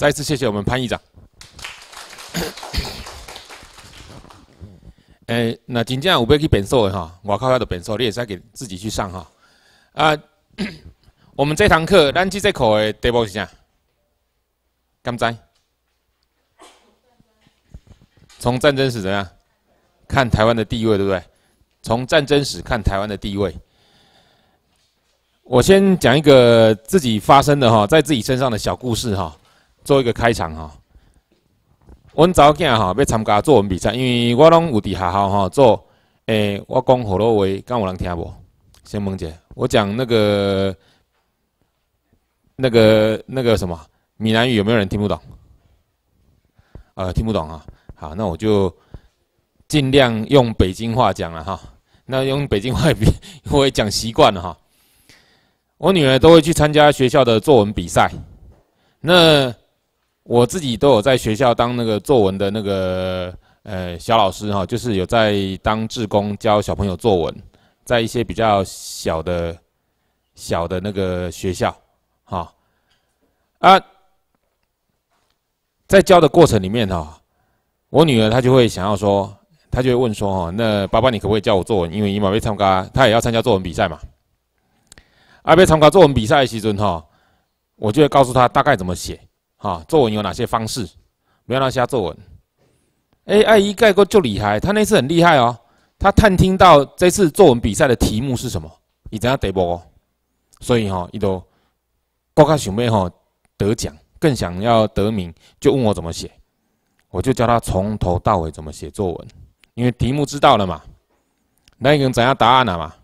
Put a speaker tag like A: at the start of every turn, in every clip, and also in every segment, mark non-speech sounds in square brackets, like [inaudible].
A: 再次谢谢我们潘议长。[coughs] 诶，那真正有要去辩诉的哈，外口遐的辩诉，你也是给自己去上哈。啊，[coughs] 我们这堂课，咱去这口的，第一步是啥？刚才从战争史怎样看台湾的地位，对不对？从战争史看台湾的地位，我先讲一个自己发生的哈，在自己身上的小故事哈。做一个开场哈，我某囝哈要参加作文比赛，因为我拢有伫学校哈做诶，我讲好多话，敢有人听无？先蒙姐，我讲那个、那个、那个什么，闽南语有没有人听不懂？啊，听不懂啊！好，那我就尽量用北京话讲了哈。那用北京话比因为 [laughs] 讲习惯了哈。我女儿都会去参加学校的作文比赛，那。我自己都有在学校当那个作文的那个呃小老师哈，就是有在当志工教小朋友作文，在一些比较小的、小的那个学校，哈啊，在教的过程里面哈，我女儿她就会想要说，她就会问说哈，那爸爸你可不可以教我作文？因为伊玛被参加，他也要参加作文比赛嘛。阿被参加作文比赛的时阵哈，我就会告诉他大概怎么写。哈，作文有哪些方式？不要乱瞎作文。哎，阿姨概括就厉害，他那次很厉害哦。他探听到这次作文比赛的题目是什么，伊怎样得波。所以哈，伊都高卡想妹哈得奖，更想要得名，就问我怎么写。我就教他从头到尾怎么写作文，因为题目知道了嘛，那已经人找答案了嘛。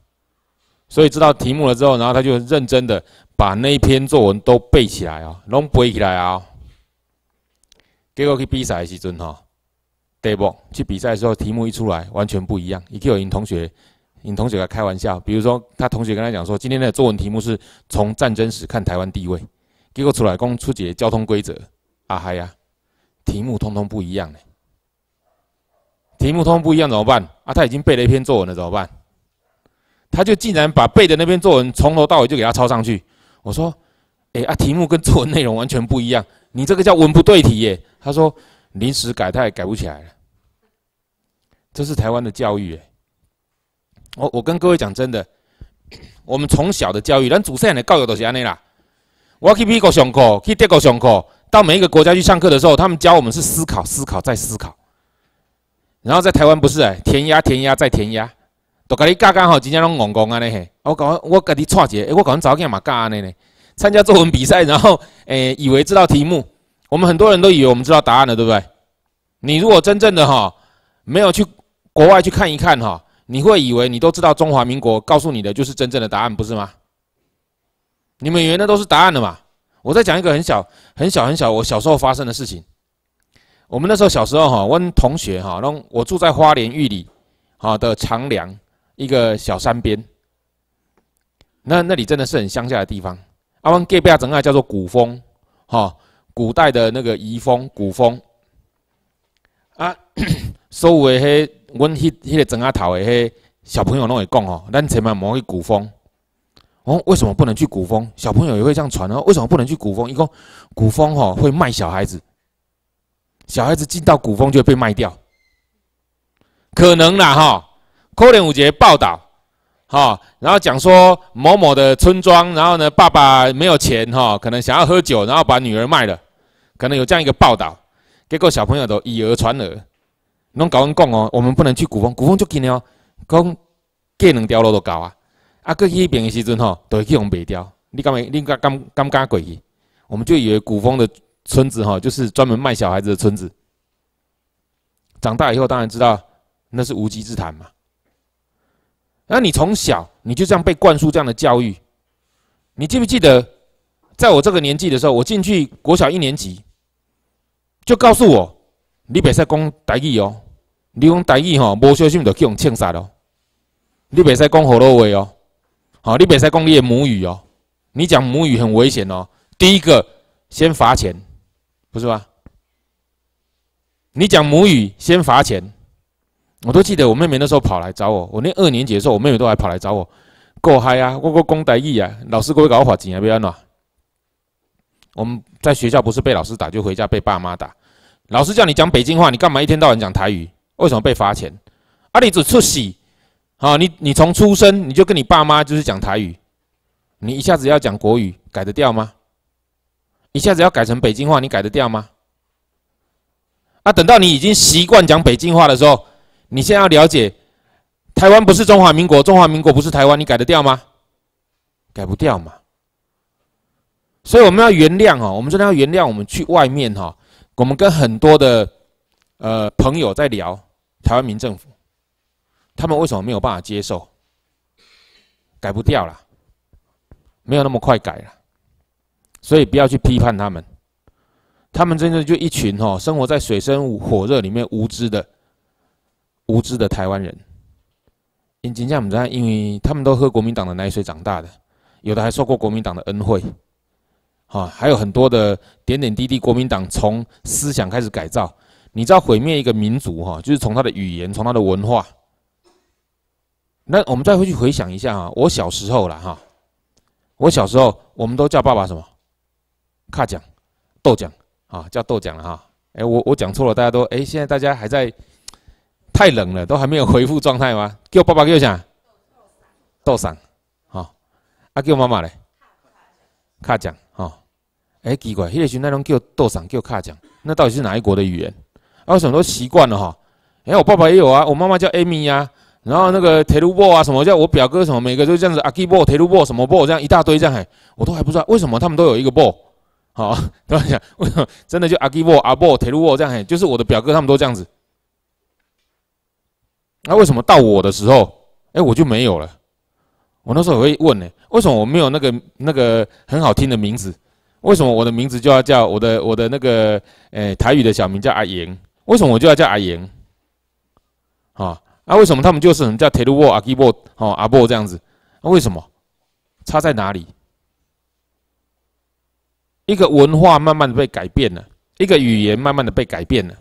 A: 所以知道题目了之后，然后他就认真的。把那一篇作文都背起来啊，拢背起来啊！结果去比赛的时阵吼，题目去比赛的时候，题目一出来完全不一样。伊就引同学，引同学来开玩笑，比如说他同学跟他讲说，今天的作文题目是从战争史看台湾地位，结果出来讲出个交通规则啊嗨呀，题目通通不一样。题目通通不一样怎么办？啊，他已经背了一篇作文了，怎么办？他就竟然把背的那篇作文从头到尾就给他抄上去。我说，哎啊，题目跟作文内容完全不一样，你这个叫文不对题耶。他说临时改他也改不起来了，这是台湾的教育耶。我我跟各位讲真的，我们从小的教育，咱祖先爷的教育都是安尼啦。我要去美国上课，去德国上课，到每一个国家去上课的时候，他们教我们是思考、思考再思考。然后在台湾不是哎，填鸭、填鸭再填鸭。都跟你教刚好，真正拢戆戆安尼嘿。我讲我跟你串接，哎，我讲早起嘛教安尼呢。参加作文比赛，然后哎，以为这道题目，我们很多人都以为我们知道答案了，对不对？你如果真正的哈没有去国外去看一看哈，你会以为你都知道中华民国告诉你的就是真正的答案，不是吗？你们为那都是答案的嘛。我再讲一个很小很小很小我小时候发生的事情。我们那时候小时候哈，我同学哈，那我住在花莲玉里哈的长梁。一个小山边，那那里真的是很乡下的地方。阿们隔壁阿怎阿叫做古风，哈，古代的那个遗风，古风啊，[clears throat] 所有的迄，我迄迄个整个头的迄小朋友拢会讲哦，咱万面摸去古风，哦，为什么不能去古风？小朋友也会这样传哦，为什么不能去古风？一个古风吼会卖小孩子，小孩子进到古风就会被卖掉，可能啦，哈。可能有一节报道，哈，然后讲说某某的村庄，然后呢，爸爸没有钱，哈，可能想要喝酒，然后把女儿卖了，可能有这样一个报道。结果小朋友都以讹传讹，侬搞讲哦，我们不能去古风，古风就今了，讲隔两条路都搞啊，啊，过去一边的时阵吼，都会去用北雕，你敢没，你敢敢敢敢过去？我们就以为古风的村子吼，就是专门卖小孩子的村子。长大以后当然知道那是无稽之谈嘛。那你从小你就这样被灌输这样的教育，你记不记得，在我这个年纪的时候，我进去国小一年级，就告诉我，你别再讲台语哦，你讲台语吼，无小心就叫人呛杀哦。」你别再讲好啰话哦，好，你别再讲你的母语哦，你讲母语很危险哦，第一个先罚钱，不是吧？你讲母语先罚钱。我都记得我妹妹那时候跑来找我，我那二年级的时候，我妹妹都还跑来找我，够嗨啊，我过公仔艺啊，老师都会搞罚钱啊，不要闹。我们在学校不是被老师打，就回家被爸妈打。老师叫你讲北京话，你干嘛一天到晚讲台语？为什么被罚钱？啊，你只出息，啊，你你从出生你就跟你爸妈就是讲台语，你一下子要讲国语，改得掉吗？一下子要改成北京话，你改得掉吗？啊，等到你已经习惯讲北京话的时候。你现在要了解，台湾不是中华民国，中华民国不是台湾，你改得掉吗？改不掉嘛。所以我们要原谅哦，我们真的要原谅。我们去外面哈，我们跟很多的呃朋友在聊台湾民政府，他们为什么没有办法接受？改不掉了，没有那么快改了，所以不要去批判他们，他们真的就一群哈，生活在水深火热里面无知的。无知的台湾人，因今这样子啊，因为他们都喝国民党的奶水长大的，有的还受过国民党的恩惠，哈，还有很多的点点滴滴，国民党从思想开始改造。你知道毁灭一个民族哈，就是从他的语言，从他的文化。那我们再回去回想一下啊，我小时候了哈，我小时候我们都叫爸爸什么？夸奖，逗奖，啊，叫逗奖了哈。哎，我我讲错了，大家都哎，现在大家还在。太冷了，都还没有回复状态吗？叫爸爸叫啥？斗散，好。啊，叫妈妈嘞？卡讲，哦。哎，奇怪，迄时许那种叫斗散叫卡奖，那到底是哪一国的语言？我什么都习惯了哈？哎，我爸爸也有啊，我妈妈叫艾米呀。然后那个铁路布啊，什么叫我表哥什么，每个都这样子阿基 i 铁路 t 什么布，这样一大堆这样嘿，我都还不知道为什么他们都有一个 Bo。好，[laughs] 等我讲，真的就阿基布阿布 a b 布。这样嘿，就是我的表哥他们都这样子。那为什么到我的时候，哎，我就没有了？我那时候会问呢，为什么我没有那个那个很好听的名字？为什么我的名字就要叫我的我的那个诶台语的小名叫阿言？为什么我就要叫阿言？啊，那为什么他们就是叫铁路沃阿基沃哦阿沃这样子？那为什么？差在哪里？一个文化慢慢的被改变了，一个语言慢慢的被改变了。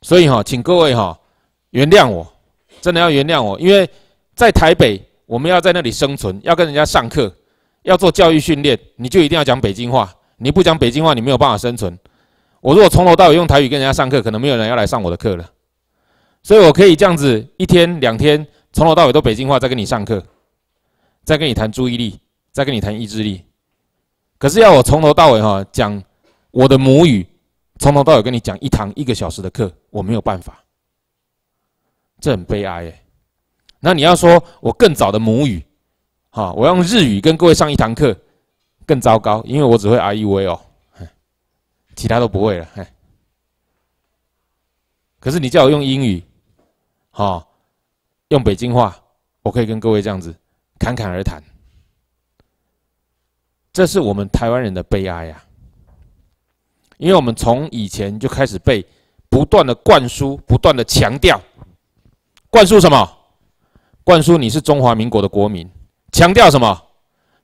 A: 所以哈，请各位哈。原谅我，真的要原谅我，因为在台北，我们要在那里生存，要跟人家上课，要做教育训练，你就一定要讲北京话。你不讲北京话，你没有办法生存。我如果从头到尾用台语跟人家上课，可能没有人要来上我的课了。所以我可以这样子，一天、两天，从头到尾都北京话在跟你上课，再跟你谈注意力，再跟你谈意志力。可是要我从头到尾哈讲我的母语，从头到尾跟你讲一堂一个小时的课，我没有办法。这很悲哀耶。那你要说我更早的母语，哈，我用日语跟各位上一堂课，更糟糕，因为我只会 I U V 哦，其他都不会了，哎。可是你叫我用英语，哈，用北京话，我可以跟各位这样子侃侃而谈。这是我们台湾人的悲哀呀，因为我们从以前就开始被不断的灌输，不断的强调。灌输什么？灌输你是中华民国的国民，强调什么？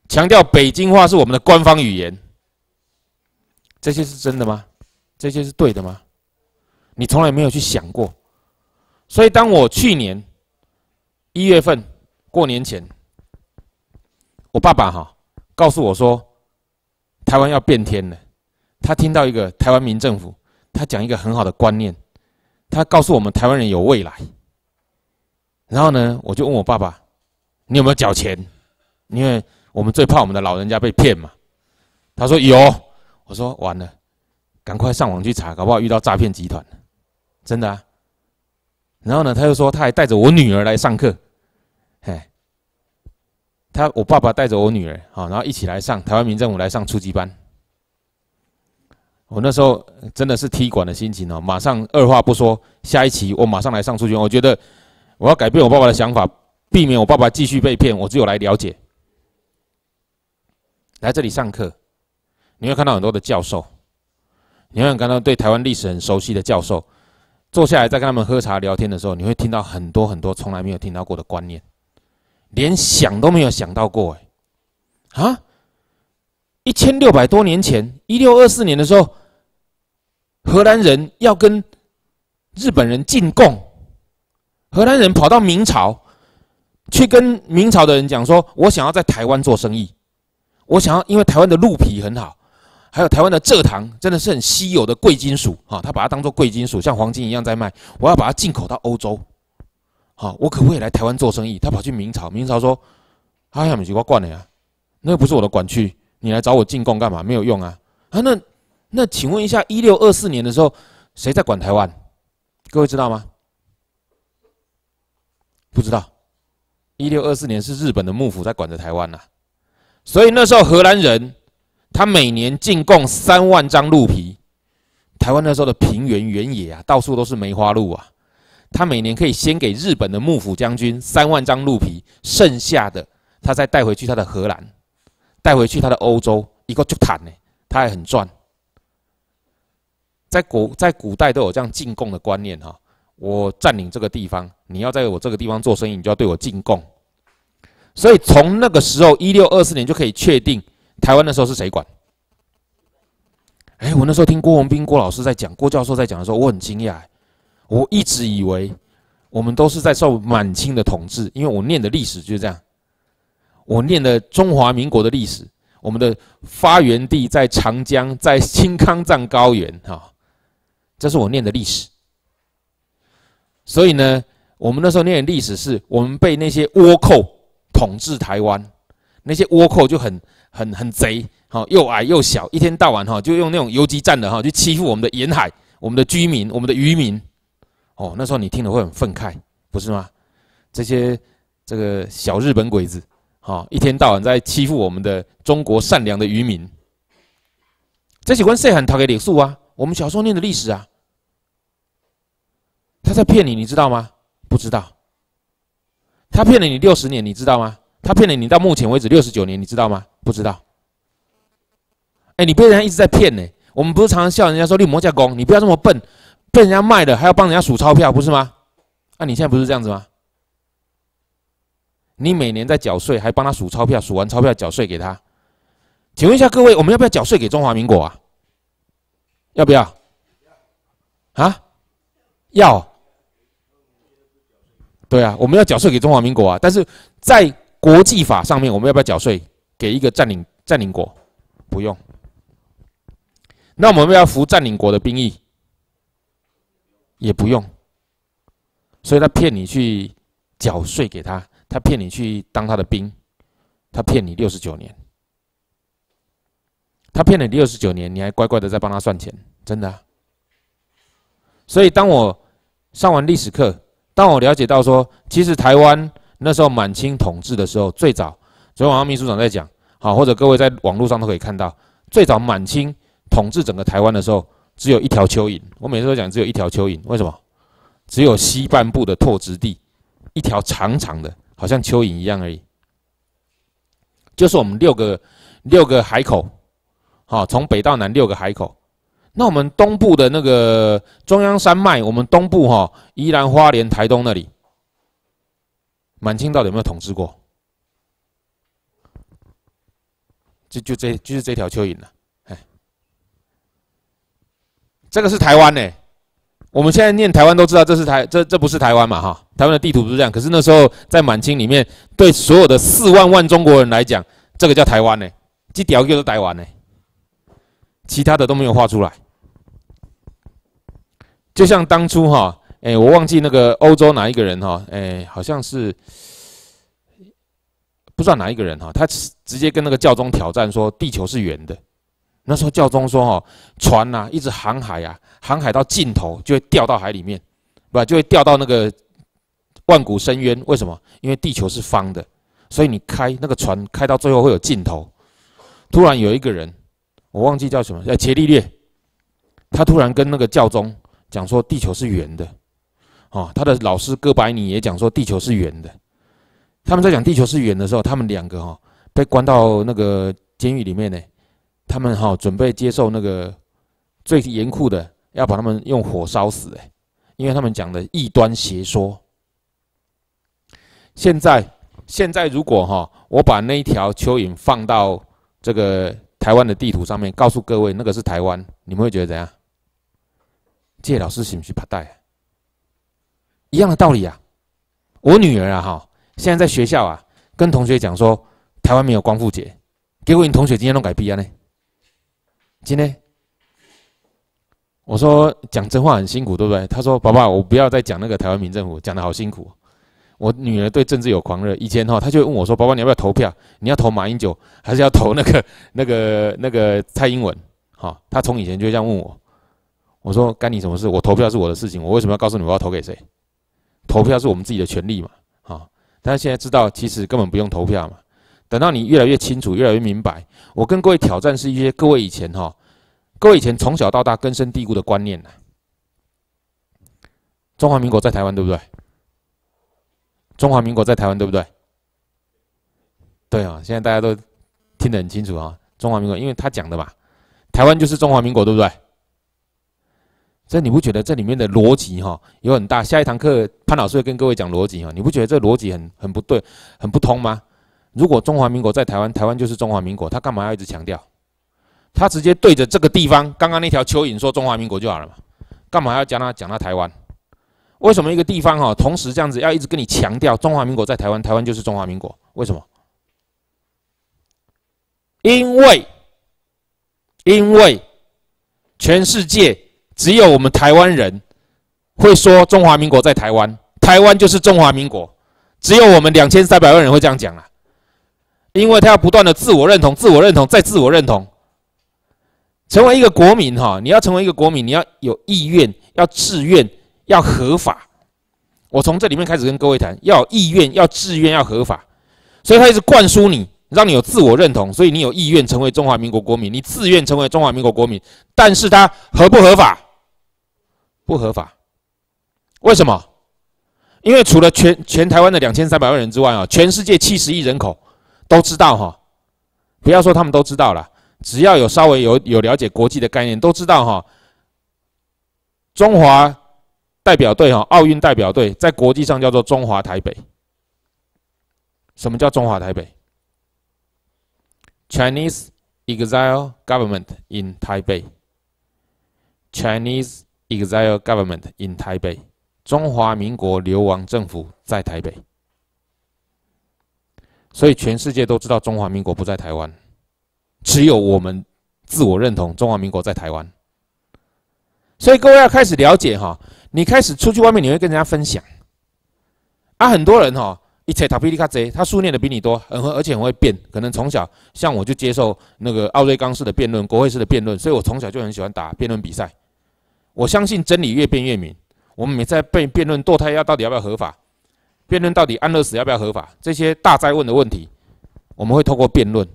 A: 强调北京话是我们的官方语言。这些是真的吗？这些是对的吗？你从来没有去想过。所以，当我去年一月份过年前，我爸爸哈告诉我说，台湾要变天了。他听到一个台湾民政府，他讲一个很好的观念，他告诉我们台湾人有未来。然后呢，我就问我爸爸，你有没有缴钱？因为我们最怕我们的老人家被骗嘛。他说有，我说完了，赶快上网去查，搞不好遇到诈骗集团，真的。啊。然后呢，他又说他还带着我女儿来上课，哎，他我爸爸带着我女儿啊，然后一起来上台湾民政府来上初级班。我那时候真的是踢馆的心情哦，马上二话不说，下一期我马上来上初级，我觉得。我要改变我爸爸的想法，避免我爸爸继续被骗。我只有来了解，来这里上课。你会看到很多的教授，你会看到对台湾历史很熟悉的教授，坐下来再跟他们喝茶聊天的时候，你会听到很多很多从来没有听到过的观念，连想都没有想到过。哎，啊，一千六百多年前，一六二四年的时候，荷兰人要跟日本人进贡。荷兰人跑到明朝，去跟明朝的人讲：说我想要在台湾做生意，我想要因为台湾的鹿皮很好，还有台湾的蔗糖真的是很稀有的贵金属啊，他把它当做贵金属，像黄金一样在卖。我要把它进口到欧洲，好，我可不可以来台湾做生意？他跑去明朝，明朝说：哎呀，美关系，我了呀，那又不是我的管区，你来找我进贡干嘛？没有用啊！啊，那那请问一下，一六二四年的时候，谁在管台湾？各位知道吗？不知道，一六二四年是日本的幕府在管着台湾呐，所以那时候荷兰人他每年进贡三万张鹿皮，台湾那时候的平原原野啊，到处都是梅花鹿啊，他每年可以先给日本的幕府将军三万张鹿皮，剩下的他再带回去他的荷兰，带回去他的欧洲，一个就坦呢，他还很赚，在古在古代都有这样进贡的观念哈，我占领这个地方。你要在我这个地方做生意，你就要对我进贡。所以从那个时候，一六二四年就可以确定台湾那时候是谁管。哎，我那时候听郭文斌郭老师在讲，郭教授在讲的时候，我很惊讶。我一直以为我们都是在受满清的统治，因为我念的历史就是这样。我念的中华民国的历史，我们的发源地在长江，在青康藏高原哈，这是我念的历史。所以呢？我们那时候念历史，是我们被那些倭寇统治台湾，那些倭寇就很很很贼，哈，又矮又小，一天到晚哈就用那种游击战的哈，就欺负我们的沿海、我们的居民、我们的渔民，哦，那时候你听了会很愤慨，不是吗？这些这个小日本鬼子，哈，一天到晚在欺负我们的中国善良的渔民，这几问是很讨给李数啊，我们小时候念的历史啊，他在骗你，你知道吗？不知道，他骗了你六十年，你知道吗？他骗了你到目前为止六十九年，你知道吗？不知道。哎，你被人家一直在骗呢。我们不是常常笑人家说立摩架功，你不要这么笨，被人家卖了还要帮人家数钞票，不是吗？那你现在不是这样子吗？你每年在缴税，还帮他数钞票，数完钞票缴税给他。请问一下各位，我们要不要缴税给中华民国啊？要不要？啊？要。对啊，我们要缴税给中华民国啊，但是在国际法上面，我们要不要缴税给一个占领占领国？不用。那我们要服占领国的兵役？也不用。所以他骗你去缴税给他，他骗你去当他的兵，他骗你六十九年，他骗了你六十九年，你还乖乖的在帮他算钱，真的。所以当我上完历史课。当我了解到说，其实台湾那时候满清统治的时候，最早，昨天晚上秘书长在讲，好，或者各位在网络上都可以看到，最早满清统治整个台湾的时候，只有一条蚯蚓。我每次都讲只有一条蚯蚓，为什么？只有西半部的拓殖地，一条长长的，好像蚯蚓一样而已，就是我们六个六个海口，好，从北到南六个海口。那我们东部的那个中央山脉，我们东部哈，宜兰花莲台东那里，满清到底有没有统治过？就就这，就是这条蚯蚓了，哎，这个是台湾呢。我们现在念台湾都知道，这是台，这这不是台湾嘛？哈，台湾的地图不是这样。可是那时候在满清里面，对所有的四万万中国人来讲，这个叫台湾呢，这条叫做台湾呢。其他的都没有画出来，就像当初哈，哎，我忘记那个欧洲哪一个人哈，哎，好像是不知道哪一个人哈，他直接跟那个教宗挑战说地球是圆的。那时候教宗说哈，船啊，一直航海啊，航海到尽头就会掉到海里面，不就会掉到那个万古深渊？为什么？因为地球是方的，所以你开那个船开到最后会有尽头。突然有一个人。我忘记叫什么，叫伽利略，他突然跟那个教宗讲说地球是圆的，哦，他的老师哥白尼也讲说地球是圆的。他们在讲地球是圆的时候，他们两个哈被关到那个监狱里面呢，他们哈准备接受那个最严酷的，要把他们用火烧死诶，因为他们讲的异端邪说。现在，现在如果哈我把那一条蚯蚓放到这个。台湾的地图上面告诉各位，那个是台湾，你们会觉得怎样？谢老师不行？发带，一样的道理啊。我女儿啊哈，现在在学校啊，跟同学讲说台湾没有光复节，结果你同学今天都改 B 了呢。今天我说讲真话很辛苦，对不对？他说爸爸，我不要再讲那个台湾民政府，讲的好辛苦。我女儿对政治有狂热，以前哈，她就问我说：“宝宝，你要不要投票？你要投马英九，还是要投那个、[laughs] 那个、那个蔡英文？”哈，她从以前就这样问我。我说：“干你什么事？我投票是我的事情，我为什么要告诉你我要投给谁？投票是我们自己的权利嘛。”哈，但是现在知道，其实根本不用投票嘛。等到你越来越清楚，越来越明白，我跟各位挑战是一些各位以前哈，各位以前从小到大根深蒂固的观念呐。中华民国在台湾，对不对？中华民国在台湾对不对？对啊，现在大家都听得很清楚啊。中华民国，因为他讲的嘛，台湾就是中华民国，对不对？这你不觉得这里面的逻辑哈有很大？下一堂课潘老师会跟各位讲逻辑哈，你不觉得这逻辑很很不对、很不通吗？如果中华民国在台湾，台湾就是中华民国，他干嘛要一直强调？他直接对着这个地方，刚刚那条蚯蚓说中华民国就好了嘛，干嘛要讲他讲他台湾？为什么一个地方哈，同时这样子要一直跟你强调中华民国在台湾，台湾就是中华民国？为什么？因为，因为全世界只有我们台湾人会说中华民国在台湾，台湾就是中华民国，只有我们两千三百万人会这样讲啊！因为他要不断的自我认同，自我认同再自我认同，成为一个国民哈，你要成为一个国民，你要有意愿，要自愿。要合法，我从这里面开始跟各位谈，要意愿，要自愿，要合法，所以他一直灌输你，让你有自我认同，所以你有意愿成为中华民国国民，你自愿成为中华民国国民，但是他合不合法？不合法，为什么？因为除了全全台湾的两千三百万人之外啊，全世界七十亿人口都知道哈，不要说他们都知道了，只要有稍微有有了解国际的概念，都知道哈，中华。代表队哈，奥运代表队在国际上叫做“中华台北”。什么叫“中华台北 ”？Chinese Exile Government in Taipei。Chinese Exile Government in Taipei。中华民国流亡政府在台北，所以全世界都知道中华民国不在台湾，只有我们自我认同中华民国在台湾。所以各位要开始了解哈。你开始出去外面，你会跟人家分享。啊，很多人哈，一切塔皮利卡贼，他书念的比你多，很会，而且很会辩。可能从小像我就接受那个奥瑞冈式的辩论、国会式的辩论，所以我从小就很喜欢打辩论比赛。我相信真理越辩越明。我们每在被辩论堕胎要到底要不要合法，辩论到底安乐死要不要合法，这些大灾问的问题，我们会透过辩论，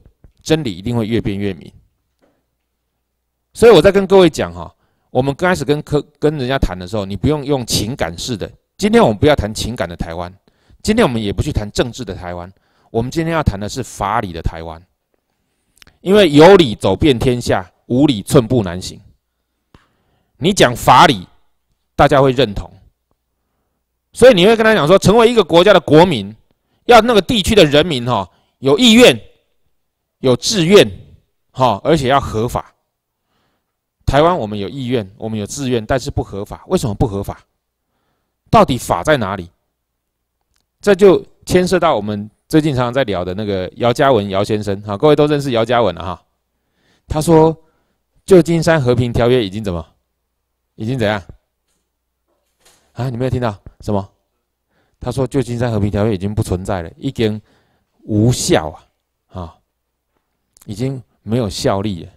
A: 真理一定会越辩越明。所以我在跟各位讲哈。我们刚开始跟科跟人家谈的时候，你不用用情感式的。今天我们不要谈情感的台湾，今天我们也不去谈政治的台湾，我们今天要谈的是法理的台湾。因为有理走遍天下，无理寸步难行。你讲法理，大家会认同。所以你会跟他讲说，成为一个国家的国民，要那个地区的人民哈有意愿、有志愿，哈而且要合法。台湾，我们有意愿，我们有自愿，但是不合法。为什么不合法？到底法在哪里？这就牵涉到我们最近常常在聊的那个姚嘉文姚先生哈，各位都认识姚嘉文了哈。他说，旧金山和平条约已经怎么？已经怎样？啊，你没有听到什么？他说，旧金山和平条约已经不存在了，已经无效啊，啊，已经没有效力了。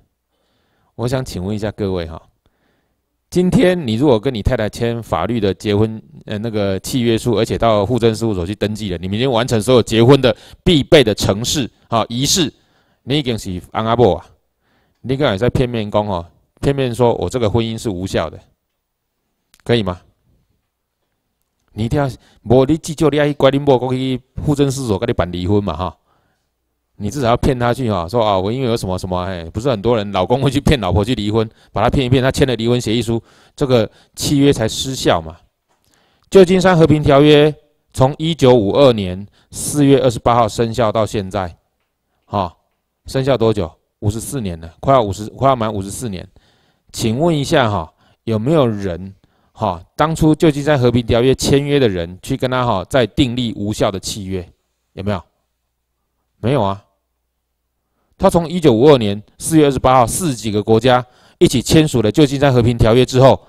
A: 我想请问一下各位哈，今天你如果跟你太太签法律的结婚呃那个契约书，而且到户政事务所去登记了，你们已经完成所有结婚的必备的程式啊仪式，你已经是安阿伯啊，你敢才在片面讲哦，片面说我这个婚姻是无效的，可以吗？你一定要，无你记住你阿一关你莫过去户政事务所跟你办离婚嘛哈。你至少要骗他去哈，说啊，我因为有什么什么哎，不是很多人老公会去骗老婆去离婚，把他骗一骗，他签了离婚协议书，这个契约才失效嘛。旧金山和平条约从一九五二年四月二十八号生效到现在，哈，生效多久？五十四年了，快要五十，快要满五十四年。请问一下哈，有没有人哈，当初旧金山和平条约签约的人去跟他哈再订立无效的契约，有没有？没有啊。他从一九五二年四月二十八号，四十几个国家一起签署了《旧金山和平条约》之后，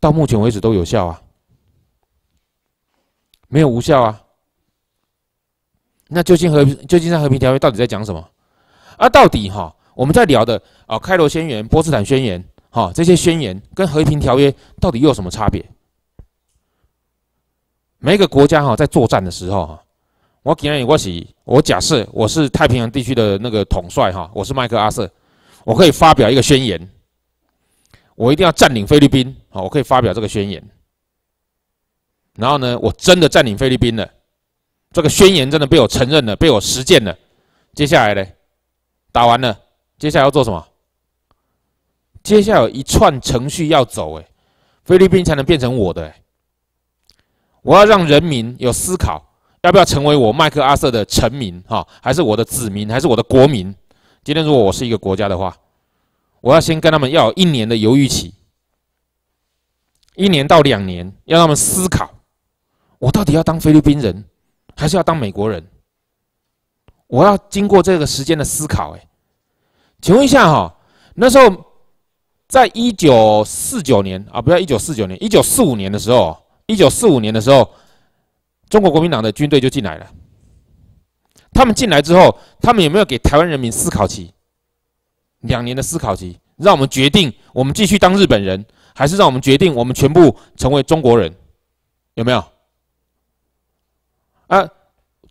A: 到目前为止都有效啊，没有无效啊。那《旧金和平》《旧金山和平条约》到底在讲什么？啊，到底哈我们在聊的啊，《开罗宣言》、《波茨坦宣言》哈这些宣言跟和平条约到底有什么差别？每一个国家哈在作战的时候哈。我既然有关我假设我是太平洋地区的那个统帅哈，我是麦克阿瑟，我可以发表一个宣言，我一定要占领菲律宾。好，我可以发表这个宣言。然后呢，我真的占领菲律宾了，这个宣言真的被我承认了，被我实践了。接下来呢，打完了，接下来要做什么？接下来有一串程序要走，哎，菲律宾才能变成我的。我要让人民有思考。要不要成为我麦克阿瑟的臣民？哈，还是我的子民，还是我的国民？今天如果我是一个国家的话，我要先跟他们要一年的犹豫期，一年到两年，要他们思考，我到底要当菲律宾人，还是要当美国人？我要经过这个时间的思考。哎，请问一下哈，那时候在一九四九年啊，不要一九四九年，一九四五年的时候，一九四五年的时候。中国国民党的军队就进来了。他们进来之后，他们有没有给台湾人民思考期？两年的思考期，让我们决定我们继续当日本人，还是让我们决定我们全部成为中国人？有没有？啊，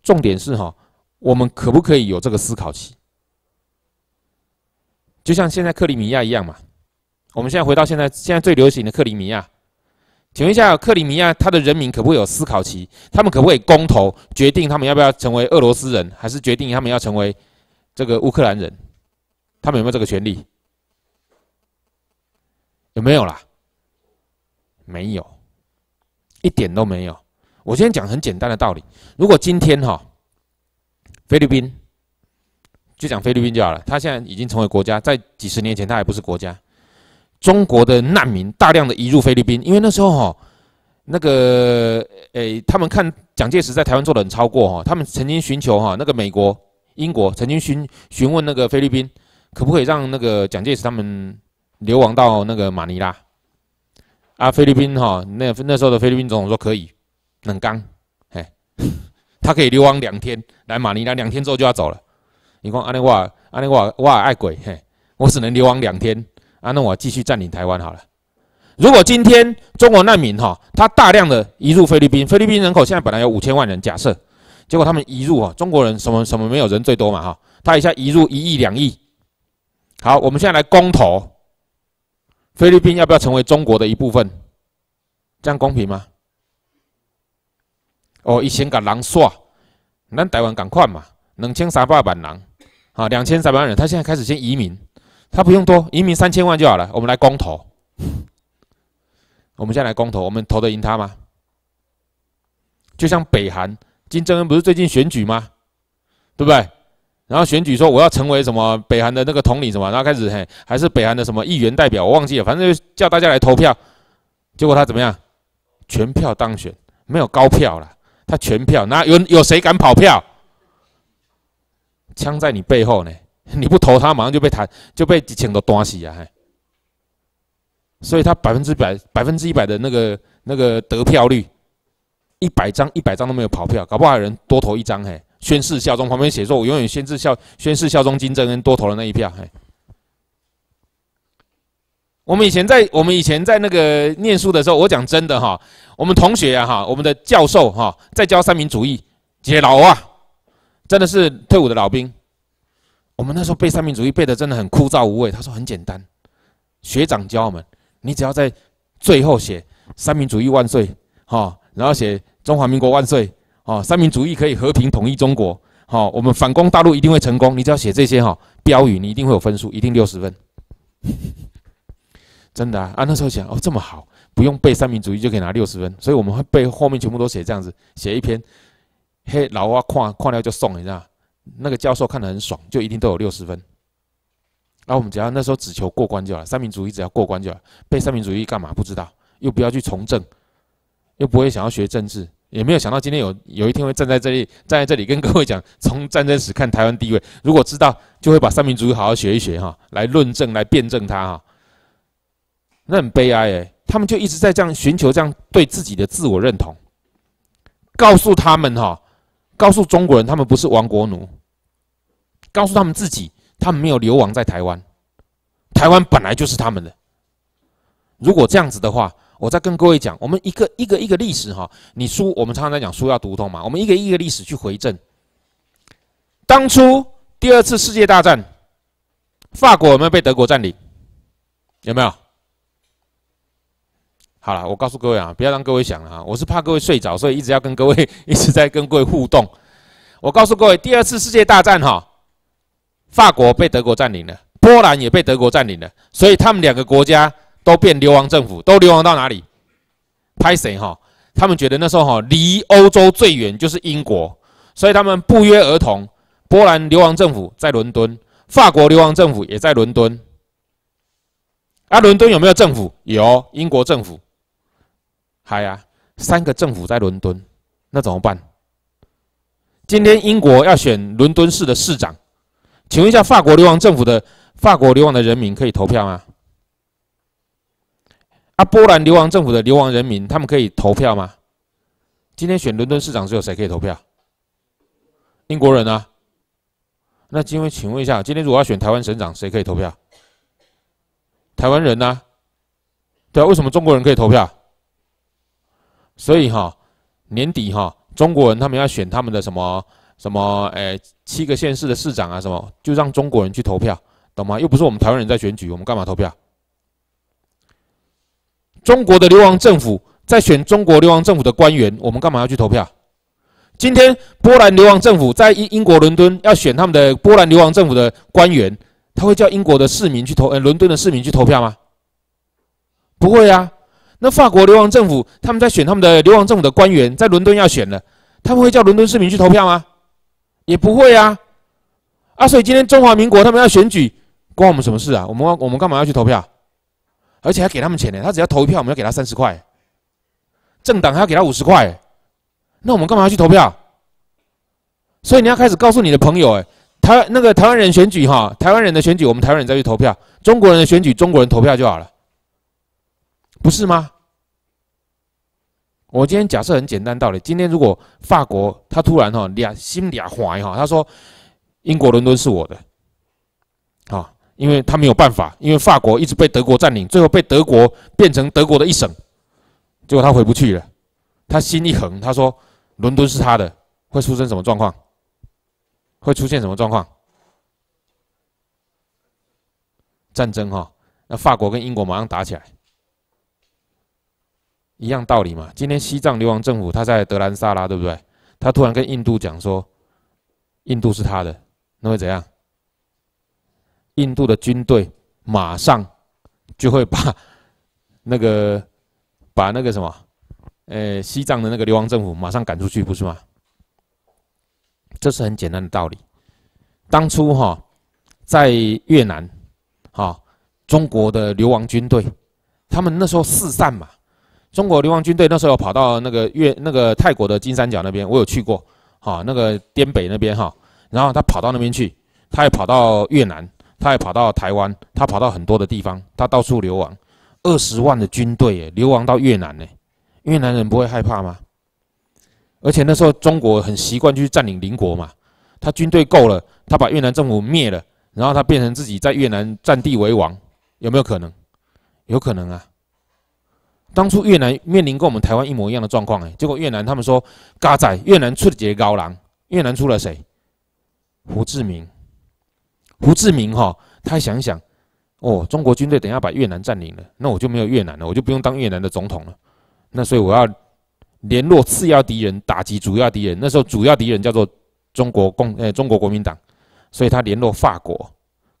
A: 重点是哈，我们可不可以有这个思考期？就像现在克里米亚一样嘛。我们现在回到现在，现在最流行的克里米亚。请问一下，克里米亚它的人民可不可以有思考期？他们可不可以公投决定他们要不要成为俄罗斯人，还是决定他们要成为这个乌克兰人？他们有没有这个权利？有没有啦？没有，一点都没有。我先讲很简单的道理：如果今天哈菲律宾，就讲菲律宾就好了。他现在已经成为国家，在几十年前他还不是国家。中国的难民大量的移入菲律宾，因为那时候哈，那个诶，他们看蒋介石在台湾做的很超过哈，他们曾经寻求哈，那个美国、英国曾经询询问那个菲律宾，可不可以让那个蒋介石他们流亡到那个马尼拉？啊，菲律宾哈，那那时候的菲律宾总统说可以，很刚，嘿，[laughs] 他可以流亡两天，来马尼拉两天之后就要走了。你看安尼瓦，安尼瓦哇爱鬼嘿，我只能流亡两天。啊，那我继续占领台湾好了。如果今天中国难民哈，他大量的移入菲律宾，菲律宾人口现在本来有五千万人，假设，结果他们移入啊，中国人什么什么没有人最多嘛哈，他一下移入一亿两亿。好，我们现在来公投，菲律宾要不要成为中国的一部分？这样公平吗？哦，以前个狼说，那台湾赶快嘛，两千三百万狼？啊，两千三百万人，他现在开始先移民。他不用多移民三千万就好了，我们来公投，[laughs] 我们现在来公投，我们投得赢他吗？就像北韩金正恩不是最近选举吗？对不对？然后选举说我要成为什么北韩的那个统领什么，然后开始嘿还是北韩的什么议员代表，我忘记了，反正就叫大家来投票，结果他怎么样？全票当选，没有高票了，他全票，那有有谁敢跑票？枪在你背后呢。你不投他，马上就被弹，就被几千端单洗啊！嘿，所以他百分之百、百分之一百的那个那个得票率，一百张、一百张都没有跑票，搞不好有人多投一张，嘿，宣誓效忠，旁边写著“我永远宣誓效宣誓效忠金正恩”，多投了那一票，嘿。我们以前在我们以前在那个念书的时候，我讲真的哈，我们同学啊哈，我们的教授哈，在教三民主义，解劳啊，真的是退伍的老兵。我们那时候背三民主义背的真的很枯燥无味。他说很简单，学长教我们，你只要在最后写“三民主义万岁”哈，然后写“中华民国万岁”哦，“三民主义可以和平统一中国”哦，我们反攻大陆一定会成功，你只要写这些哈标语，你一定会有分数，一定六十分。[laughs] 真的啊，啊那时候想哦这么好，不用背三民主义就可以拿六十分，所以我们会背后面全部都写这样子，写一篇嘿，老师看看了就送，你知道。那个教授看的很爽，就一定都有六十分。那我们只要那时候只求过关就好了。三民主义只要过关就好了。三民主义干嘛？不知道，又不要去从政，又不会想要学政治，也没有想到今天有有一天会站在这里，站在这里跟各位讲，从战争史看台湾地位。如果知道，就会把三民主义好好学一学哈，来论证、来辩证它哈。那很悲哀哎，他们就一直在这样寻求这样对自己的自我认同，告诉他们哈。告诉中国人，他们不是亡国奴。告诉他们自己，他们没有流亡在台湾，台湾本来就是他们的。如果这样子的话，我再跟各位讲，我们一个一个一个历史哈，你书我们常常在讲书要读通嘛，我们一个一个历史去回证。当初第二次世界大战，法国有没有被德国占领？有没有？好了，我告诉各位啊，不要让各位想啊，我是怕各位睡着，所以一直要跟各位 [laughs] 一直在跟各位互动。我告诉各位，第二次世界大战哈，法国被德国占领了，波兰也被德国占领了，所以他们两个国家都变流亡政府，都流亡到哪里？拍谁哈？他们觉得那时候哈离欧洲最远就是英国，所以他们不约而同，波兰流亡政府在伦敦，法国流亡政府也在伦敦。啊，伦敦有没有政府？有英国政府。嗨呀，三个政府在伦敦，那怎么办？今天英国要选伦敦市的市长，请问一下，法国流亡政府的法国流亡的人民可以投票吗？啊，波兰流亡政府的流亡人民他们可以投票吗？今天选伦敦市长只有谁可以投票？英国人啊。那今天请问一下，今天如果要选台湾省长，谁可以投票？台湾人呢？对啊，为什么中国人可以投票？所以哈，年底哈，中国人他们要选他们的什么什么诶，七个县市的市长啊，什么就让中国人去投票，懂吗？又不是我们台湾人在选举，我们干嘛投票？中国的流亡政府在选中国流亡政府的官员，我们干嘛要去投票？今天波兰流亡政府在英英国伦敦要选他们的波兰流亡政府的官员，他会叫英国的市民去投呃，伦敦的市民去投票吗？不会呀。那法国流亡政府他们在选他们的流亡政府的官员，在伦敦要选了，他们会叫伦敦市民去投票吗？也不会啊，啊，所以今天中华民国他们要选举，关我们什么事啊？我们我们干嘛要去投票？而且还给他们钱呢，他只要投一票，我们要给他三十块，政党还要给他五十块，那我们干嘛要去投票？所以你要开始告诉你的朋友，哎，台那个台湾人选举哈，台湾人的选举，我们台湾人再去投票，中国人的选举，中国人投票就好了，不是吗？我今天假设很简单道理，今天如果法国他突然哈两心俩怀哈，他说英国伦敦是我的，啊，因为他没有办法，因为法国一直被德国占领，最后被德国变成德国的一省，结果他回不去了，他心一横，他说伦敦是他的，会出生什么状况？会出现什么状况？战争哈，那法国跟英国马上打起来。一样道理嘛。今天西藏流亡政府他在德兰萨拉，对不对？他突然跟印度讲说，印度是他的，那会怎样？印度的军队马上就会把 [laughs] 那个把那个什么，呃，西藏的那个流亡政府马上赶出去，不是吗？这是很简单的道理。当初哈，在越南，哈，中国的流亡军队，他们那时候四散嘛。中国流亡军队那时候跑到那个越、那个泰国的金三角那边，我有去过，哈，那个滇北那边哈。然后他跑到那边去，他也跑到越南，他也跑到台湾，他跑到很多的地方，他到处流亡。二十万的军队流亡到越南呢？越南人不会害怕吗？而且那时候中国很习惯去占领邻国嘛，他军队够了，他把越南政府灭了，然后他变成自己在越南占地为王，有没有可能？有可能啊。当初越南面临跟我们台湾一模一样的状况，哎，结果越南他们说，嘎仔，越南出个高郎，越南出了谁？胡志明。胡志明哈，他想想，哦，中国军队等下把越南占领了，那我就没有越南了，我就不用当越南的总统了。那所以我要联络次要敌人，打击主要敌人。那时候主要敌人叫做中国共，呃，中国国民党。所以他联络法国，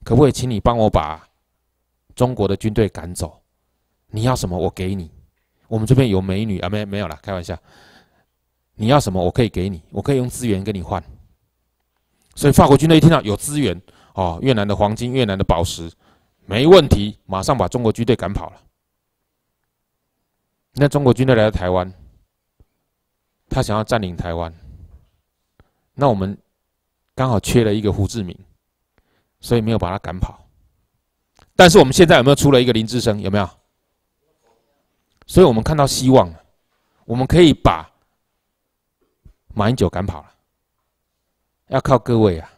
A: 可不可以请你帮我把中国的军队赶走？你要什么，我给你。我们这边有美女啊，没没有了，开玩笑。你要什么，我可以给你，我可以用资源跟你换。所以法国军队一听到有资源哦，越南的黄金、越南的宝石，没问题，马上把中国军队赶跑了。那中国军队来到台湾，他想要占领台湾，那我们刚好缺了一个胡志明，所以没有把他赶跑。但是我们现在有没有出了一个林志升？有没有？所以我们看到希望了，我们可以把马英九赶跑了。要靠各位啊，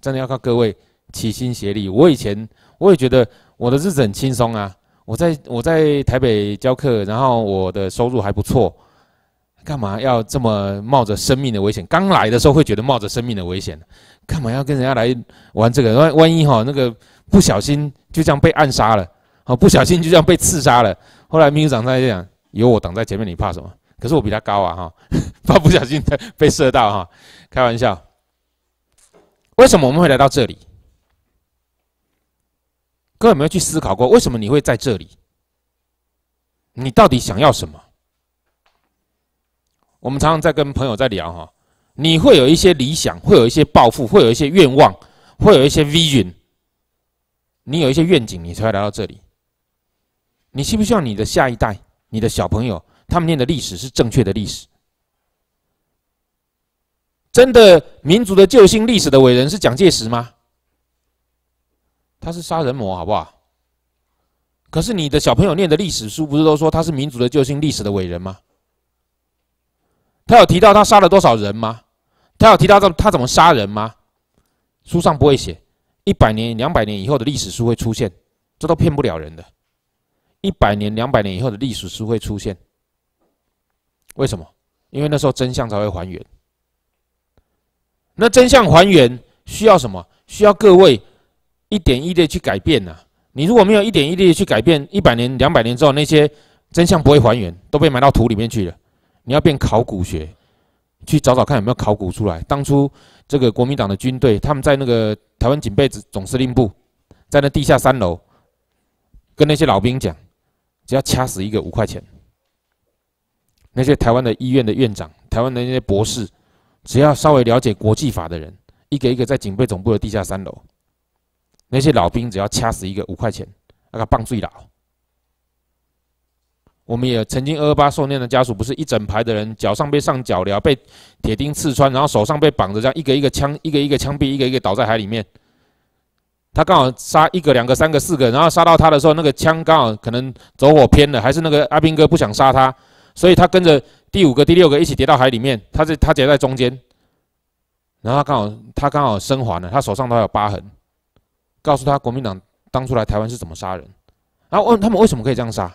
A: 真的要靠各位齐心协力。我以前我也觉得我的日子很轻松啊，我在我在台北教课，然后我的收入还不错，干嘛要这么冒着生命的危险？刚来的时候会觉得冒着生命的危险，干嘛要跟人家来玩这个？万万一哈那个不小心就这样被暗杀了，啊，不小心就这样被刺杀了。后来秘书长在讲：“有我挡在前面，你怕什么？可是我比他高啊！哈，[laughs] 怕不小心被射到哈，开玩笑。为什么我们会来到这里？各位有没有去思考过，为什么你会在这里？你到底想要什么？我们常常在跟朋友在聊哈，你会有一些理想，会有一些抱负，会有一些愿望，会有一些 vision。你有一些愿景，你才会来到这里。”你希不希望你的下一代、你的小朋友，他们念的历史是正确的历史？真的民族的救星、历史的伟人是蒋介石吗？他是杀人魔，好不好？可是你的小朋友念的历史书，不是都说他是民族的救星、历史的伟人吗？他有提到他杀了多少人吗？他有提到他怎么杀人吗？书上不会写。一百年、两百年以后的历史书会出现，这都骗不了人的。一百年、两百年以后的历史是会出现，为什么？因为那时候真相才会还原。那真相还原需要什么？需要各位一点一滴去改变呐。你如果没有一点一滴去改变，一百年、两百年之后那些真相不会还原，都被埋到土里面去了。你要变考古学去找找看有没有考古出来。当初这个国民党的军队他们在那个台湾警备总司令部，在那地下三楼跟那些老兵讲。只要掐死一个五块钱，那些台湾的医院的院长、台湾的那些博士，只要稍微了解国际法的人，一个一个在警备总部的地下三楼，那些老兵只要掐死一个五块钱，那个棒最老。我们也曾经二二八受难的家属，不是一整排的人，脚上被上脚镣，被铁钉刺穿，然后手上被绑着，这样一个一个枪，一个一个枪毙，一个一个倒在海里面。他刚好杀一个、两个、三个、四个，然后杀到他的时候，那个枪刚好可能走火偏了，还是那个阿兵哥不想杀他，所以他跟着第五个、第六个一起跌到海里面。他在他夹在中间，然后他刚好他刚好生还了，他手上都有疤痕，告诉他国民党当初来台湾是怎么杀人，然后问他们为什么可以这样杀，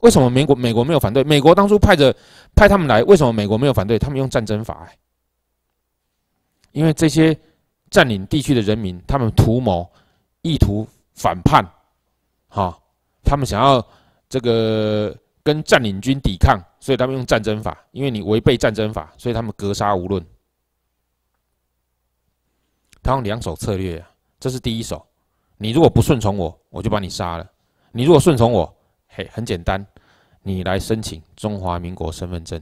A: 为什么美国美国没有反对？美国当初派着派他们来，为什么美国没有反对？他们用战争法，因为这些占领地区的人民，他们图谋。意图反叛，哈，他们想要这个跟占领军抵抗，所以他们用战争法。因为你违背战争法，所以他们格杀无论。他用两手策略，这是第一手。你如果不顺从我，我就把你杀了。你如果顺从我，嘿，很简单，你来申请中华民国身份证。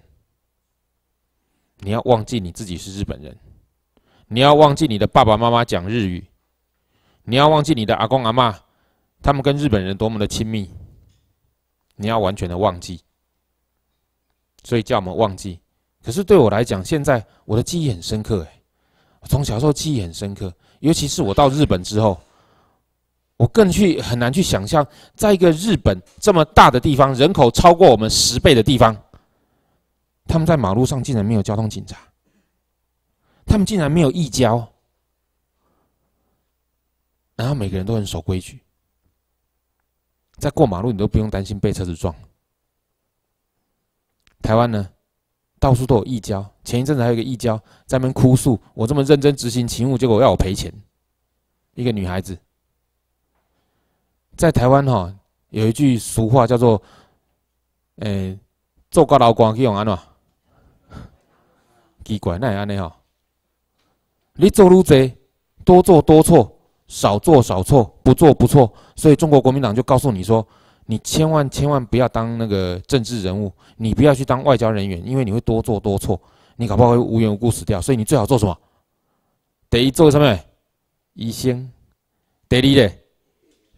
A: 你要忘记你自己是日本人，你要忘记你的爸爸妈妈讲日语。你要忘记你的阿公阿妈，他们跟日本人多么的亲密。你要完全的忘记，所以叫我们忘记。可是对我来讲，现在我的记忆很深刻，哎，从小时候记忆很深刻，尤其是我到日本之后，我更去很难去想象，在一个日本这么大的地方，人口超过我们十倍的地方，他们在马路上竟然没有交通警察，他们竟然没有意交。然后每个人都很守规矩，在过马路你都不用担心被车子撞。台湾呢，到处都有义交，前一阵子还有个义交在那边哭诉：“我这么认真执行勤务，结果要我赔钱。”一个女孩子，在台湾哈，有一句俗话叫做：“诶，做高楼官去用安怎？奇怪，也安尼哈，你做愈多，多做多错。少做少错，不做不错，所以中国国民党就告诉你说：你千万千万不要当那个政治人物，你不要去当外交人员，因为你会多做多错，你搞不好会无缘无故死掉。所以你最好做什么？第一做什么？医生。第二嘞，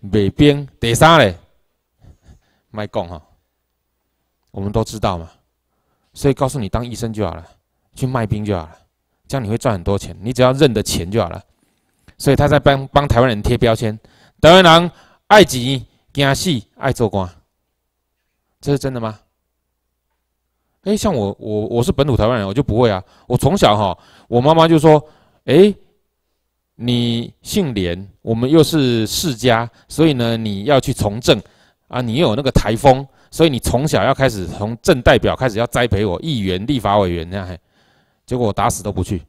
A: 买兵。第三嘞，卖贡哈。我们都知道嘛，所以告诉你，当医生就好了，去卖兵就好了，这样你会赚很多钱，你只要认得钱就好了。所以他在帮帮台湾人贴标签，台湾人爱己、惊世、爱做官，这是真的吗？哎，像我我我是本土台湾人，我就不会啊。我从小哈，我妈妈就说：“哎，你姓连，我们又是世家，所以呢，你要去从政啊，你又有那个台风，所以你从小要开始从政代表开始要栽培我议员、立法委员那样。”结果我打死都不去，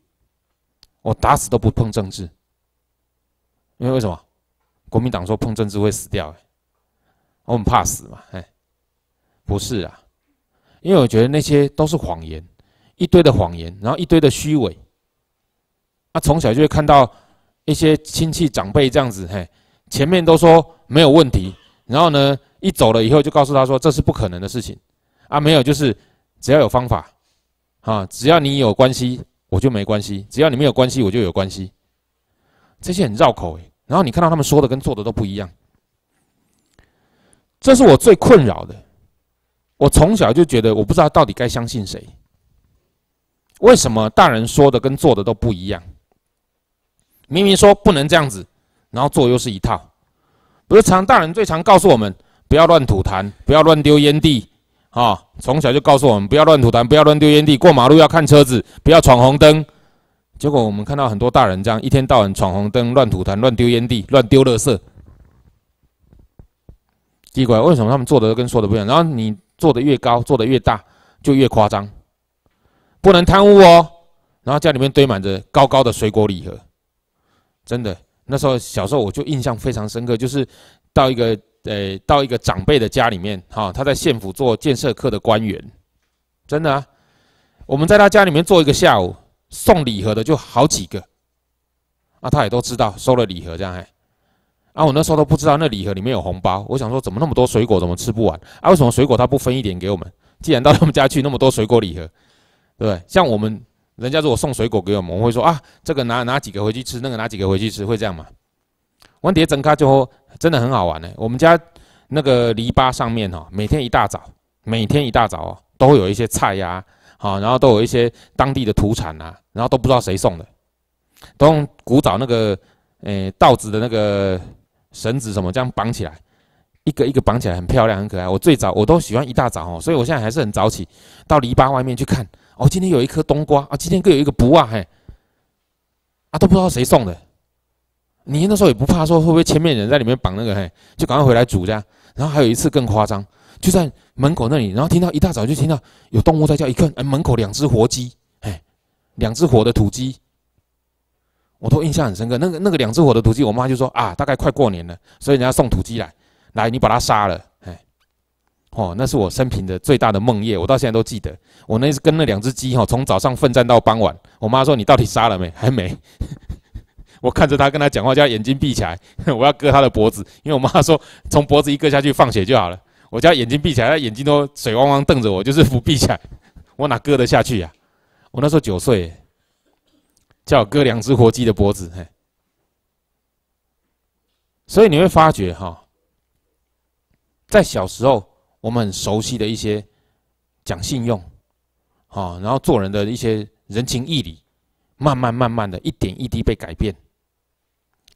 A: 我打死都不碰政治。因为为什么国民党说碰政治会死掉？我很怕死嘛，哎，不是啊，因为我觉得那些都是谎言，一堆的谎言，然后一堆的虚伪。啊，从小就会看到一些亲戚长辈这样子，嘿，前面都说没有问题，然后呢，一走了以后就告诉他说这是不可能的事情，啊，没有就是只要有方法，啊，只要你有关系我就没关系，只要你没有关系我就有关系，这些很绕口哎。然后你看到他们说的跟做的都不一样，这是我最困扰的。我从小就觉得，我不知道到底该相信谁。为什么大人说的跟做的都不一样？明明说不能这样子，然后做又是一套。不是常大人最常告诉我们，不要乱吐痰，不要乱丢烟蒂，啊，从小就告诉我们不要乱吐痰，不要乱丢烟蒂。过马路要看车子，不要闯红灯。结果我们看到很多大人这样一天到晚闯红灯、乱吐痰、乱丢烟蒂、乱丢垃圾，奇怪，为什么他们做的跟说的不一样？然后你做的越高、做的越大，就越夸张，不能贪污哦。然后家里面堆满着高高的水果礼盒，真的。那时候小时候我就印象非常深刻，就是到一个呃到一个长辈的家里面，哈，他在县府做建设科的官员，真的啊。我们在他家里面坐一个下午。送礼盒的就好几个，啊，他也都知道收了礼盒这样哎，啊，我那时候都不知道那礼盒里面有红包，我想说怎么那么多水果怎么吃不完啊？为什么水果他不分一点给我们？既然到他们家去那么多水果礼盒，对不对？像我们人家如果送水果给我们，我们会说啊，这个拿拿几个回去吃，那个拿几个回去吃，会这样嘛？玩碟整开就真的很好玩呢。我们家那个篱笆上面哦，每天一大早，每天一大早哦，都会有一些菜呀。好，然后都有一些当地的土产啊，然后都不知道谁送的，都用古早那个，诶，稻子的那个绳子什么这样绑起来，一个一个绑起来，很漂亮，很可爱。我最早我都喜欢一大早哦，所以我现在还是很早起，到篱笆外面去看。哦，今天有一颗冬瓜啊，今天各有一个卜啊，嘿，啊，都不知道谁送的。你那时候也不怕说会不会前面人在里面绑那个嘿，就赶快回来煮这样。然后还有一次更夸张。就在门口那里，然后听到一大早就听到有动物在叫，一看，哎，门口两只活鸡，哎，两只活的土鸡，我都印象很深刻。那个那个两只活的土鸡，我妈就说啊，大概快过年了，所以人家送土鸡来，来你把它杀了，哎，哦，那是我生平的最大的梦魇，我到现在都记得。我那跟那两只鸡哈，从早上奋战到傍晚。我妈说你到底杀了没？还没。[laughs] 我看着他跟他讲话，叫眼睛闭起来，我要割他的脖子，因为我妈说从脖子一割下去放血就好了。我家眼睛闭起来，眼睛都水汪汪瞪着我，就是不闭起来。[laughs] 我哪割得下去呀？我那时候九岁，叫我割两只活鸡的脖子，嘿。所以你会发觉哈，在小时候，我们很熟悉的一些讲信用，啊，然后做人的一些人情义理，慢慢慢慢的一点一滴被改变，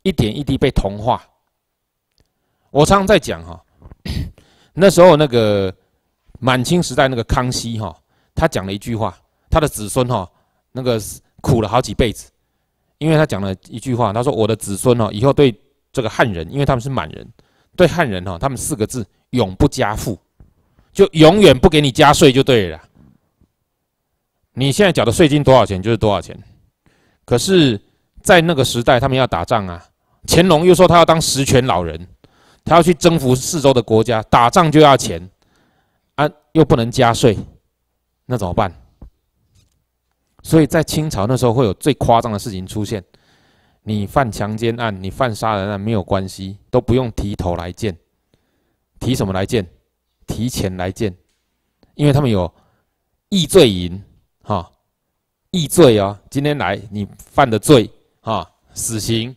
A: 一点一滴被同化。我常常在讲哈。那时候那个满清时代那个康熙哈，他讲了一句话，他的子孙哈，那个苦了好几辈子，因为他讲了一句话，他说我的子孙哦，以后对这个汉人，因为他们是满人，对汉人哈，他们四个字永不加赋，就永远不给你加税就对了。你现在缴的税金多少钱就是多少钱，可是，在那个时代他们要打仗啊，乾隆又说他要当十全老人。他要去征服四周的国家，打仗就要钱，啊，又不能加税，那怎么办？所以在清朝那时候会有最夸张的事情出现：你犯强奸案，你犯杀人案没有关系，都不用提头来见，提什么来见？提钱来见，因为他们有易罪银，哈，易罪啊，今天来你犯的罪，哈，死刑，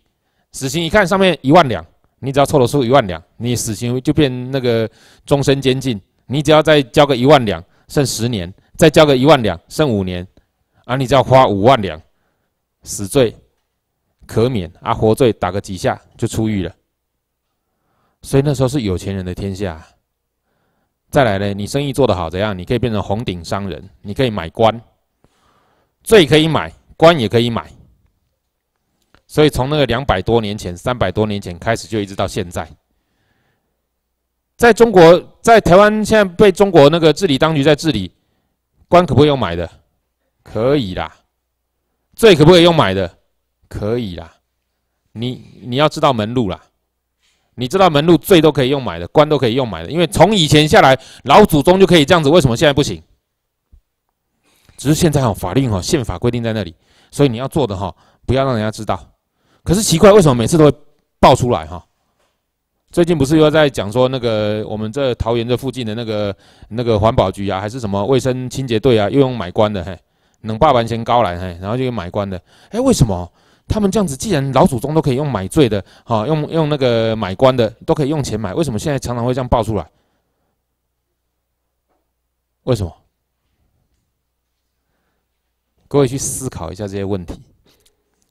A: 死刑一看上面一万两。你只要凑得出一万两，你死刑就变那个终身监禁。你只要再交个一万两，剩十年；再交个一万两，剩五年。啊，你只要花五万两，死罪可免啊，活罪打个几下就出狱了。所以那时候是有钱人的天下。再来呢，你生意做得好怎样？你可以变成红顶商人，你可以买官，罪可以买，官也可以买。所以从那个两百多年前、三百多年前开始，就一直到现在，在中国，在台湾，现在被中国那个治理当局在治理，官可不可以用买的？可以啦。罪可不可以用买的？可以啦。你你要知道门路啦，你知道门路，罪都可以用买的，官都可以用买的，因为从以前下来，老祖宗就可以这样子。为什么现在不行？只是现在哈，法令哈，宪法规定在那里，所以你要做的哈，不要让人家知道。可是奇怪，为什么每次都会爆出来哈？最近不是又在讲说那个我们这桃园这附近的那个那个环保局啊，还是什么卫生清洁队啊，又用买官的嘿，能霸完全高来嘿，然后就用买官的，哎，为什么他们这样子？既然老祖宗都可以用买罪的，哈，用用那个买官的都可以用钱买，为什么现在常常会这样爆出来？为什么？各位去思考一下这些问题。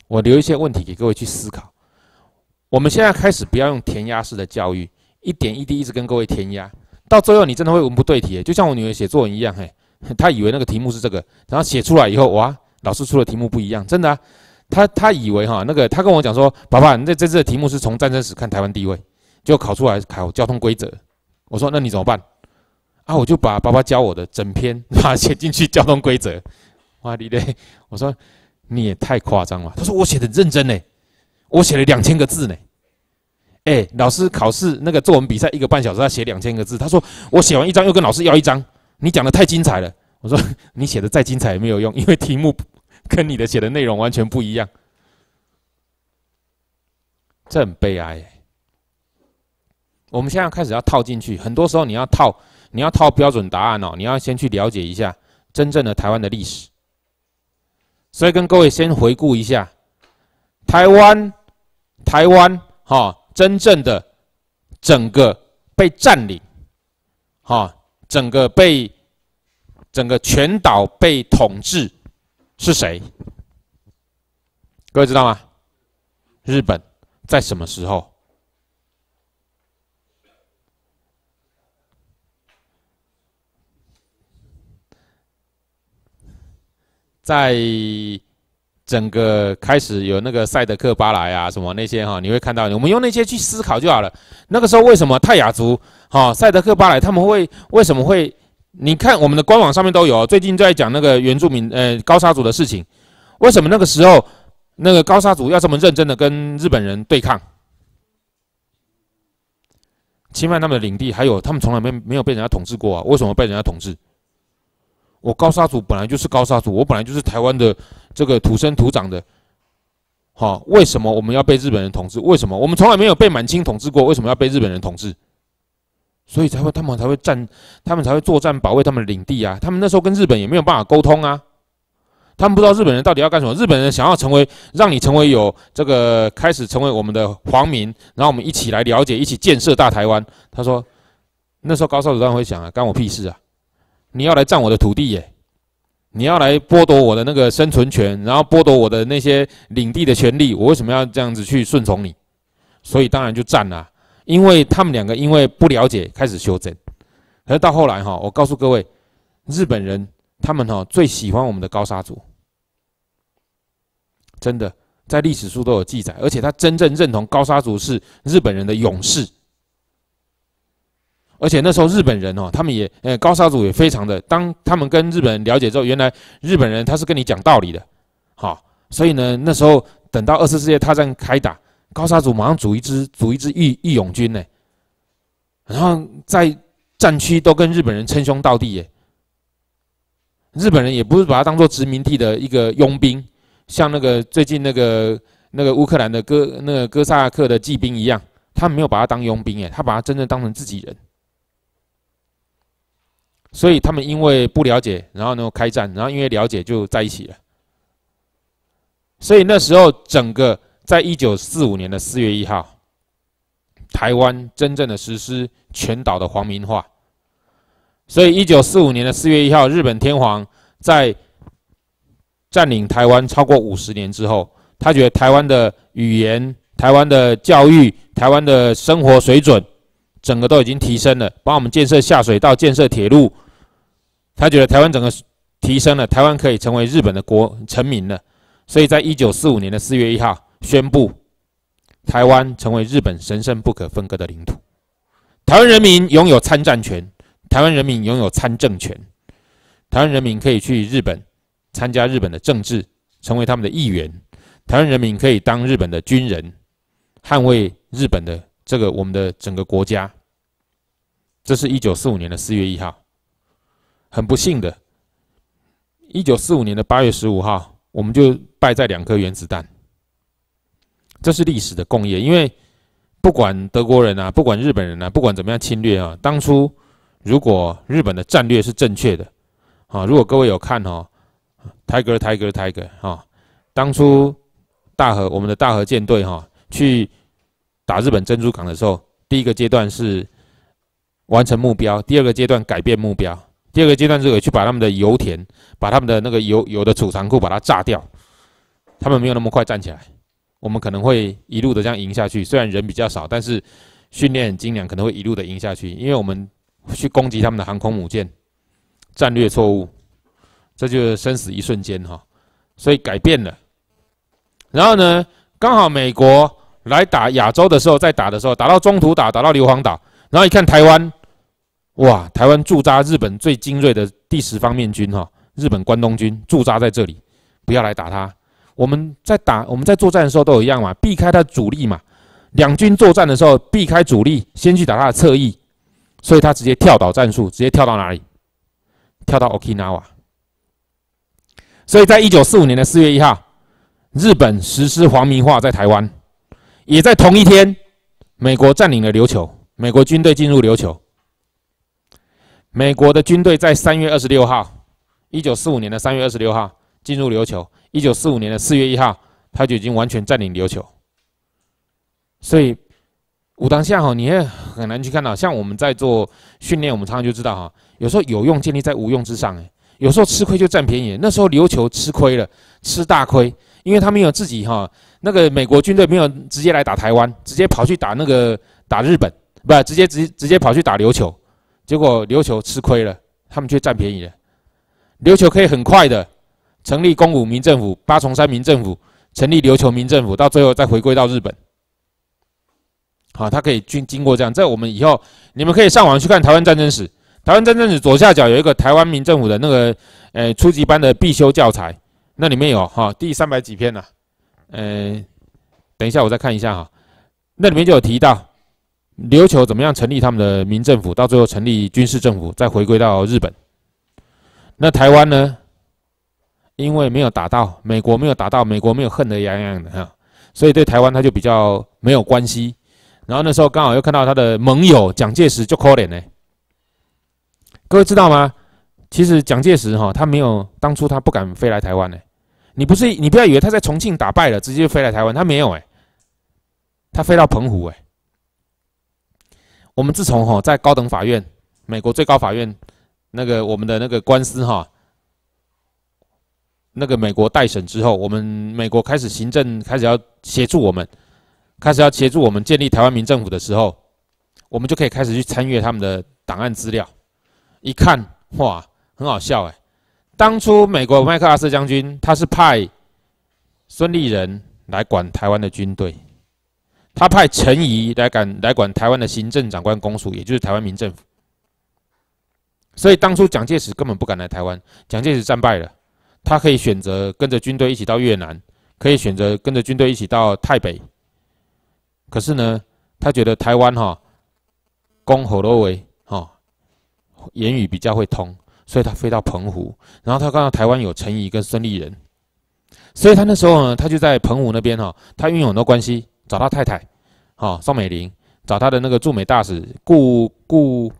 A: 我留一些问题给各位去思考。我们现在开始不要用填鸭式的教育，一点一滴一直跟各位填鸭，到最后你真的会文不对题。就像我女儿写作文一样，嘿，她以为那个题目是这个，然后写出来以后，哇，老师出的题目不一样，真的。她她以为哈，那个她跟我讲说，爸爸，你这这次的题目是从战争史看台湾地位，就考出来考交通规则。我说，那你怎么办？啊，我就把爸爸教我的整篇把它写进去交通规则。哇，你嘞，我说。你也太夸张了！他说我写的认真呢，我写了两千个字呢。哎，老师考试那个作文比赛一个半小时，他写两千个字。他说我写完一张又跟老师要一张。你讲的太精彩了。我说 [laughs] 你写的再精彩也没有用，因为题目跟你的写的内容完全不一样。这很悲哀。我们现在开始要套进去，很多时候你要套，你要套标准答案哦。你要先去了解一下真正的台湾的历史。所以跟各位先回顾一下，台湾，台湾，哈，真正的整个被占领，哈，整个被整个全岛被统治是谁？各位知道吗？日本在什么时候？在整个开始有那个赛德克巴莱啊什么那些哈，你会看到，我们用那些去思考就好了。那个时候为什么泰雅族、哈赛德克巴莱他们会为什么会？你看我们的官网上面都有，最近在讲那个原住民呃高沙族的事情，为什么那个时候那个高沙族要这么认真的跟日本人对抗，侵犯他们的领地，还有他们从来没没有被人家统治过啊？为什么被人家统治？我高沙族本来就是高沙族，我本来就是台湾的这个土生土长的。好，为什么我们要被日本人统治？为什么我们从来没有被满清统治过？为什么要被日本人统治？所以才会他们才会战，他们才会作战保卫他们的领地啊！他们那时候跟日本也没有办法沟通啊，他们不知道日本人到底要干什么。日本人想要成为让你成为有这个开始成为我们的皇民，然后我们一起来了解，一起建设大台湾。他说，那时候高少主当然会想啊，干我屁事啊！你要来占我的土地耶！你要来剥夺我的那个生存权，然后剥夺我的那些领地的权利，我为什么要这样子去顺从你？所以当然就占了。因为他们两个因为不了解，开始修正。可是到后来哈，我告诉各位，日本人他们哈最喜欢我们的高沙族，真的在历史书都有记载，而且他真正认同高沙族是日本人的勇士。而且那时候日本人哦，他们也呃高沙组也非常的，当他们跟日本人了解之后，原来日本人他是跟你讲道理的，哦，所以呢那时候等到二次世界大战开打，高沙组马上组一支组一支义义勇军呢，然后在战区都跟日本人称兄道弟耶，日本人也不是把他当做殖民地的一个佣兵，像那个最近那个那个乌克兰的哥那个哥萨克的骑兵一样，他没有把他当佣兵耶，他把他真正当成自己人。所以他们因为不了解，然后呢开战，然后因为了解就在一起了。所以那时候，整个在一九四五年的四月一号，台湾真正的实施全岛的皇民化。所以一九四五年的四月一号，日本天皇在占领台湾超过五十年之后，他觉得台湾的语言、台湾的教育、台湾的生活水准，整个都已经提升了，帮我们建设下水道、建设铁路。他觉得台湾整个提升了，台湾可以成为日本的国臣民了，所以在一九四五年的四月一号宣布，台湾成为日本神圣不可分割的领土。台湾人民拥有参战权，台湾人民拥有参政权，台湾人民可以去日本参加日本的政治，成为他们的议员。台湾人民可以当日本的军人，捍卫日本的这个我们的整个国家。这是一九四五年的四月一号。很不幸的，一九四五年的八月十五号，我们就败在两颗原子弹。这是历史的共业，因为不管德国人啊，不管日本人啊，不管怎么样侵略啊，当初如果日本的战略是正确的，啊，如果各位有看哦，Tiger Tiger Tiger 啊，当初大和我们的大和舰队哈，去打日本珍珠港的时候，第一个阶段是完成目标，第二个阶段改变目标。第二个阶段是，去把他们的油田，把他们的那个油油的储藏库把它炸掉。他们没有那么快站起来，我们可能会一路的这样赢下去。虽然人比较少，但是训练很精良，可能会一路的赢下去。因为我们去攻击他们的航空母舰，战略错误，这就是生死一瞬间哈，所以改变了。然后呢，刚好美国来打亚洲的时候，在打的时候，打到中途打，打到硫磺岛，然后一看台湾。哇！台湾驻扎日本最精锐的第十方面军，哈，日本关东军驻扎在这里，不要来打他。我们在打我们在作战的时候都一样嘛，避开他主力嘛。两军作战的时候，避开主力，先去打他的侧翼，所以他直接跳岛战术，直接跳到哪里？跳到 Okinawa。所以在一九四五年的四月一号，日本实施皇民化，在台湾，也在同一天，美国占领了琉球，美国军队进入琉球。美国的军队在三月二十六号，一九四五年的三月二十六号进入琉球，一九四五年的四月一号，他就已经完全占领琉球。所以，武当下哈你也很难去看到，像我们在做训练，我们常常就知道哈，有时候有用建立在无用之上有时候吃亏就占便宜。那时候琉球吃亏了，吃大亏，因为他们没有自己哈，那个美国军队没有直接来打台湾，直接跑去打那个打日本，不，直接直直接跑去打琉球。结果琉球吃亏了，他们却占便宜了。琉球可以很快的成立公武民政府、八重山民政府，成立琉球民政府，到最后再回归到日本。好，他可以经经过这样。在我们以后，你们可以上网去看台湾战争史。台湾战争史左下角有一个台湾民政府的那个，呃，初级班的必修教材，那里面有哈第三百几篇呐。呃，等一下我再看一下哈，那里面就有提到。琉球怎么样成立他们的民政府，到最后成立军事政府，再回归到日本。那台湾呢？因为没有打到美国，没有打到美国，没有恨得痒痒的哈，所以对台湾他就比较没有关系。然后那时候刚好又看到他的盟友蒋介石就哭脸呢。各位知道吗？其实蒋介石哈，他没有当初他不敢飞来台湾呢。你不是你不要以为他在重庆打败了，直接就飞来台湾，他没有哎，他飞到澎湖哎。我们自从哈在高等法院、美国最高法院那个我们的那个官司哈，那个美国代审之后，我们美国开始行政开始要协助我们，开始要协助我们建立台湾民政府的时候，我们就可以开始去参阅他们的档案资料，一看哇，很好笑哎，当初美国麦克阿瑟将军他是派孙立人来管台湾的军队。他派陈仪来管来管台湾的行政长官公署，也就是台湾民政府。所以当初蒋介石根本不敢来台湾。蒋介石战败了，他可以选择跟着军队一起到越南，可以选择跟着军队一起到台北。可是呢，他觉得台湾哈，公可罗为哈，言语比较会通，所以他飞到澎湖。然后他看到台湾有陈仪跟孙立人，所以他那时候呢，他就在澎湖那边哈，他拥有很多关系。找他太太，哈，宋美龄；找他的那个驻美大使顾顾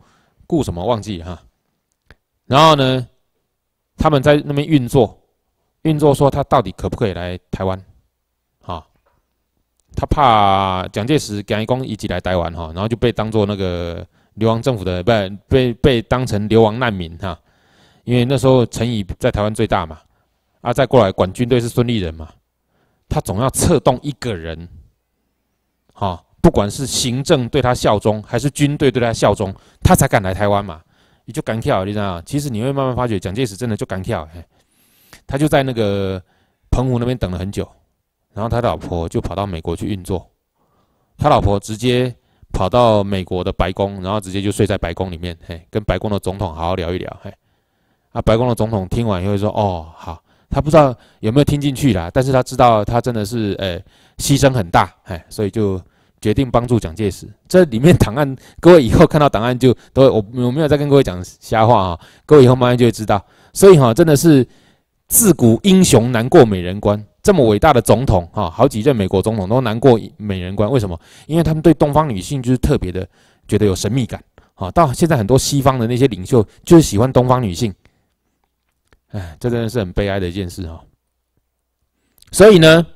A: 顾什么，忘记哈。然后呢，他们在那边运作，运作说他到底可不可以来台湾？哦，他怕蒋介石蒋经国一起来台湾哈，然后就被当做那个流亡政府的，不被被当成流亡难民哈。因为那时候陈仪在台湾最大嘛，啊，再过来管军队是孙立人嘛，他总要策动一个人。好，不管是行政对他效忠，还是军队对他效忠，他才敢来台湾嘛？你就敢跳，你知道？其实你会慢慢发觉，蒋介石真的就敢跳。他就在那个澎湖那边等了很久，然后他老婆就跑到美国去运作。他老婆直接跑到美国的白宫，然后直接就睡在白宫里面，嘿，跟白宫的总统好好聊一聊，嘿。啊，白宫的总统听完以后说：“哦，好。”他不知道有没有听进去啦，但是他知道他真的是，呃，牺牲很大，哎，所以就决定帮助蒋介石。这里面档案，各位以后看到档案就都我我没有在跟各位讲瞎话啊，各位以后慢慢就会知道。所以哈，真的是自古英雄难过美人关，这么伟大的总统哈，好几任美国总统都难过美人关，为什么？因为他们对东方女性就是特别的觉得有神秘感，好，到现在很多西方的那些领袖就是喜欢东方女性。哎，这真的是很悲哀的一件事哦。所以呢，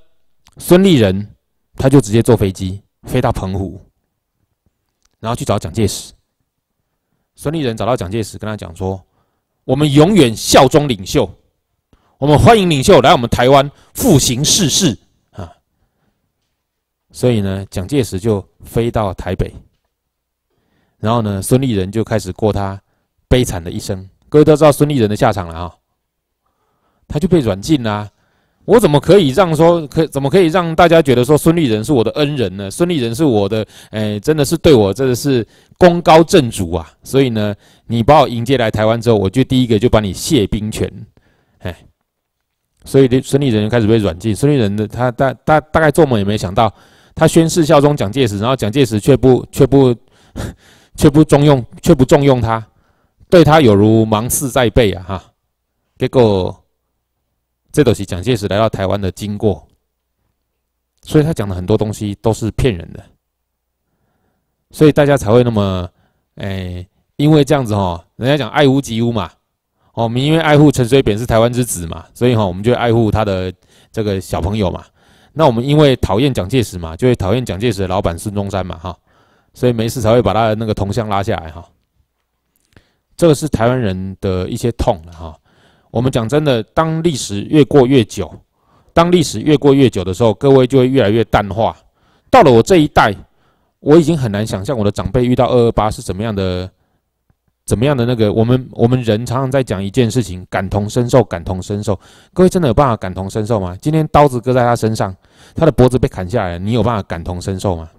A: 孙立人他就直接坐飞机飞到澎湖，然后去找蒋介石。孙立人找到蒋介石，跟他讲说：“我们永远效忠领袖，我们欢迎领袖来我们台湾复兴世事啊。”所以呢，蒋介石就飞到台北，然后呢，孙立人就开始过他悲惨的一生。各位都知道孙立人的下场了啊。他就被软禁啦！我怎么可以让说可怎么可以让大家觉得说孙立人是我的恩人呢？孙立人是我的，哎，真的是对我真的是功高震主啊！所以呢，你把我迎接来台湾之后，我就第一个就把你卸兵权，哎，所以孙立人开始被软禁。孙立人的他大大大概做梦也没想到，他宣誓效忠蒋介石，然后蒋介石却不却不却不重用却不重用他，对他有如芒刺在背啊！哈，结果。这都是蒋介石来到台湾的经过，所以他讲的很多东西都是骗人的，所以大家才会那么，哎，因为这样子哈，人家讲爱屋及乌嘛，哦，我们因为爱护陈水扁是台湾之子嘛，所以哈，我们就爱护他的这个小朋友嘛，那我们因为讨厌蒋介石嘛，就会讨厌蒋介石的老板孙中山嘛，哈，所以没事才会把他的那个同乡拉下来哈，这个是台湾人的一些痛了哈。我们讲真的，当历史越过越久，当历史越过越久的时候，各位就会越来越淡化。到了我这一代，我已经很难想象我的长辈遇到二二八是怎么样的，怎么样的那个。我们我们人常常在讲一件事情，感同身受，感同身受。各位真的有办法感同身受吗？今天刀子割在他身上，他的脖子被砍下来，你有办法感同身受吗？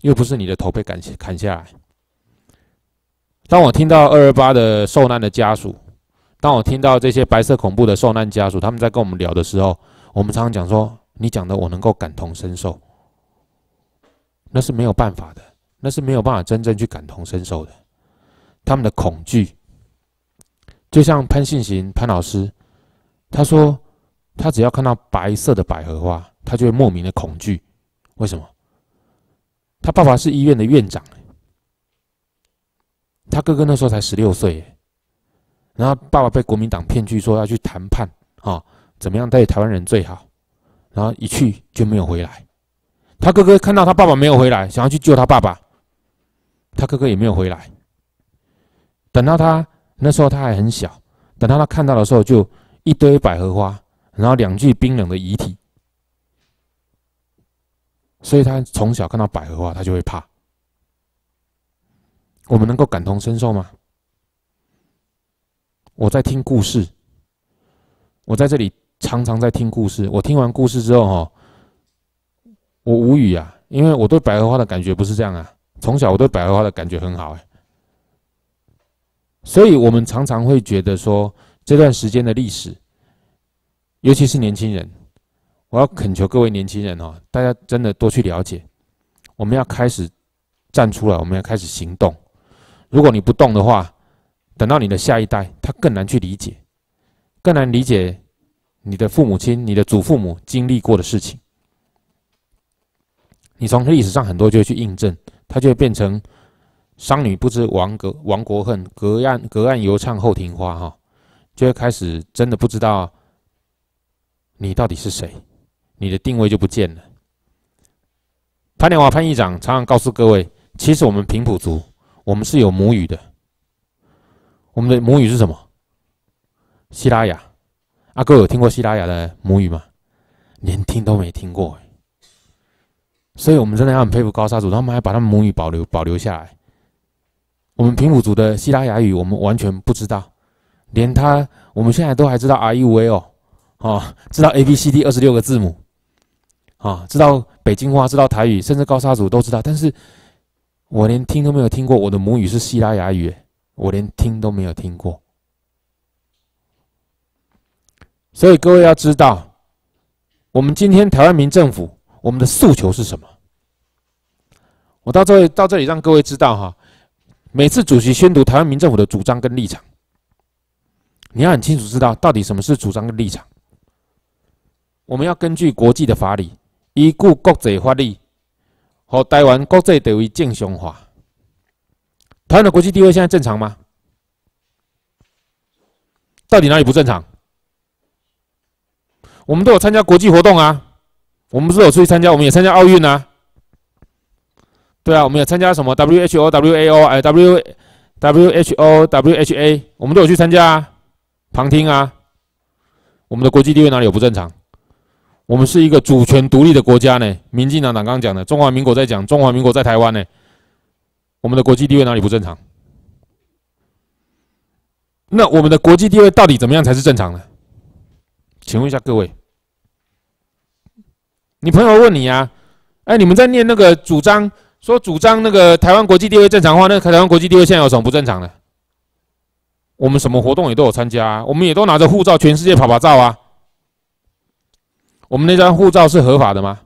A: 又不是你的头被砍砍下来。当我听到二二八的受难的家属，当我听到这些白色恐怖的受难家属他们在跟我们聊的时候，我们常常讲说：“你讲的我能够感同身受。”那是没有办法的，那是没有办法真正去感同身受的。他们的恐惧，就像潘信行潘老师，他说他只要看到白色的百合花，他就会莫名的恐惧。为什么？他爸爸是医院的院长，他哥哥那时候才十六岁。然后爸爸被国民党骗去说要去谈判，啊，怎么样带台湾人最好？然后一去就没有回来。他哥哥看到他爸爸没有回来，想要去救他爸爸，他哥哥也没有回来。等到他那时候他还很小，等到他看到的时候，就一堆百合花，然后两具冰冷的遗体。所以他从小看到百合花，他就会怕。我们能够感同身受吗？我在听故事，我在这里常常在听故事。我听完故事之后，哈，我无语啊，因为我对百合花的感觉不是这样啊。从小我对百合花的感觉很好，哎，所以我们常常会觉得说，这段时间的历史，尤其是年轻人，我要恳求各位年轻人哦，大家真的多去了解，我们要开始站出来，我们要开始行动。如果你不动的话，等到你的下一代，他更难去理解，更难理解你的父母亲、你的祖父母经历过的事情。你从历史上很多就会去印证，他就会变成“商女不知亡国亡国恨，隔岸隔岸犹唱后庭花”哈，就会开始真的不知道你到底是谁，你的定位就不见了。潘念华潘议长常常告诉各位，其实我们平埔族，我们是有母语的。我们的母语是什么？希拉雅，阿哥有听过希拉雅的母语吗？连听都没听过，所以我们真的要很佩服高沙族，他们还把他们母语保留保留下来。我们平埔族的希拉雅语，我们完全不知道，连他我们现在都还知道 i u v 哦，啊，知道 a b c d 二十六个字母，啊，知道北京话，知道台语，甚至高沙族都知道，但是我连听都没有听过，我的母语是希拉雅语。我连听都没有听过，所以各位要知道，我们今天台湾民政府我们的诉求是什么？我到这到这里让各位知道哈，每次主席宣读台湾民政府的主张跟立场，你要很清楚知道到底什么是主张跟立场。我们要根据国际的法理，依顾国者法律，和台湾国际地位正常化。台湾的国际地位现在正常吗？到底哪里不正常？我们都有参加国际活动啊，我们是有出去参加，我们也参加奥运啊。对啊，我们也参加什么 WHO、WAO、W、WHO、WHA，我们都有去参加啊，旁听啊。我们的国际地位哪里有不正常？我们是一个主权独立的国家呢。民进党党刚刚讲的“中华民国”在讲“中华民国”在台湾呢。我们的国际地位哪里不正常？那我们的国际地位到底怎么样才是正常的？请问一下各位，你朋友问你啊，哎，你们在念那个主张，说主张那个台湾国际地位正常化，那台湾国际地位现在有什么不正常的？我们什么活动也都有参加，我们也都拿着护照全世界跑跑照啊。我们那张护照是合法的吗？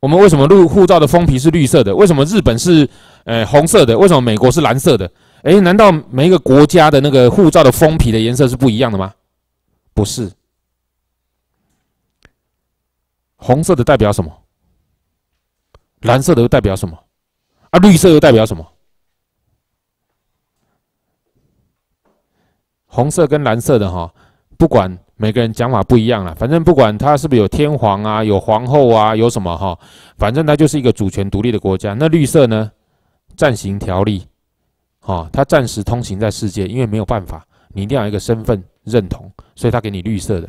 A: 我们为什么录护照的封皮是绿色的？为什么日本是，呃，红色的？为什么美国是蓝色的？哎，难道每一个国家的那个护照的封皮的颜色是不一样的吗？不是。红色的代表什么？蓝色的又代表什么？啊，绿色又代表什么？红色跟蓝色的哈，不管。每个人讲法不一样了，反正不管他是不是有天皇啊、有皇后啊、有什么哈，反正他就是一个主权独立的国家。那绿色呢？暂行条例，哈，它暂时通行在世界，因为没有办法，你一定要有一个身份认同，所以他给你绿色的。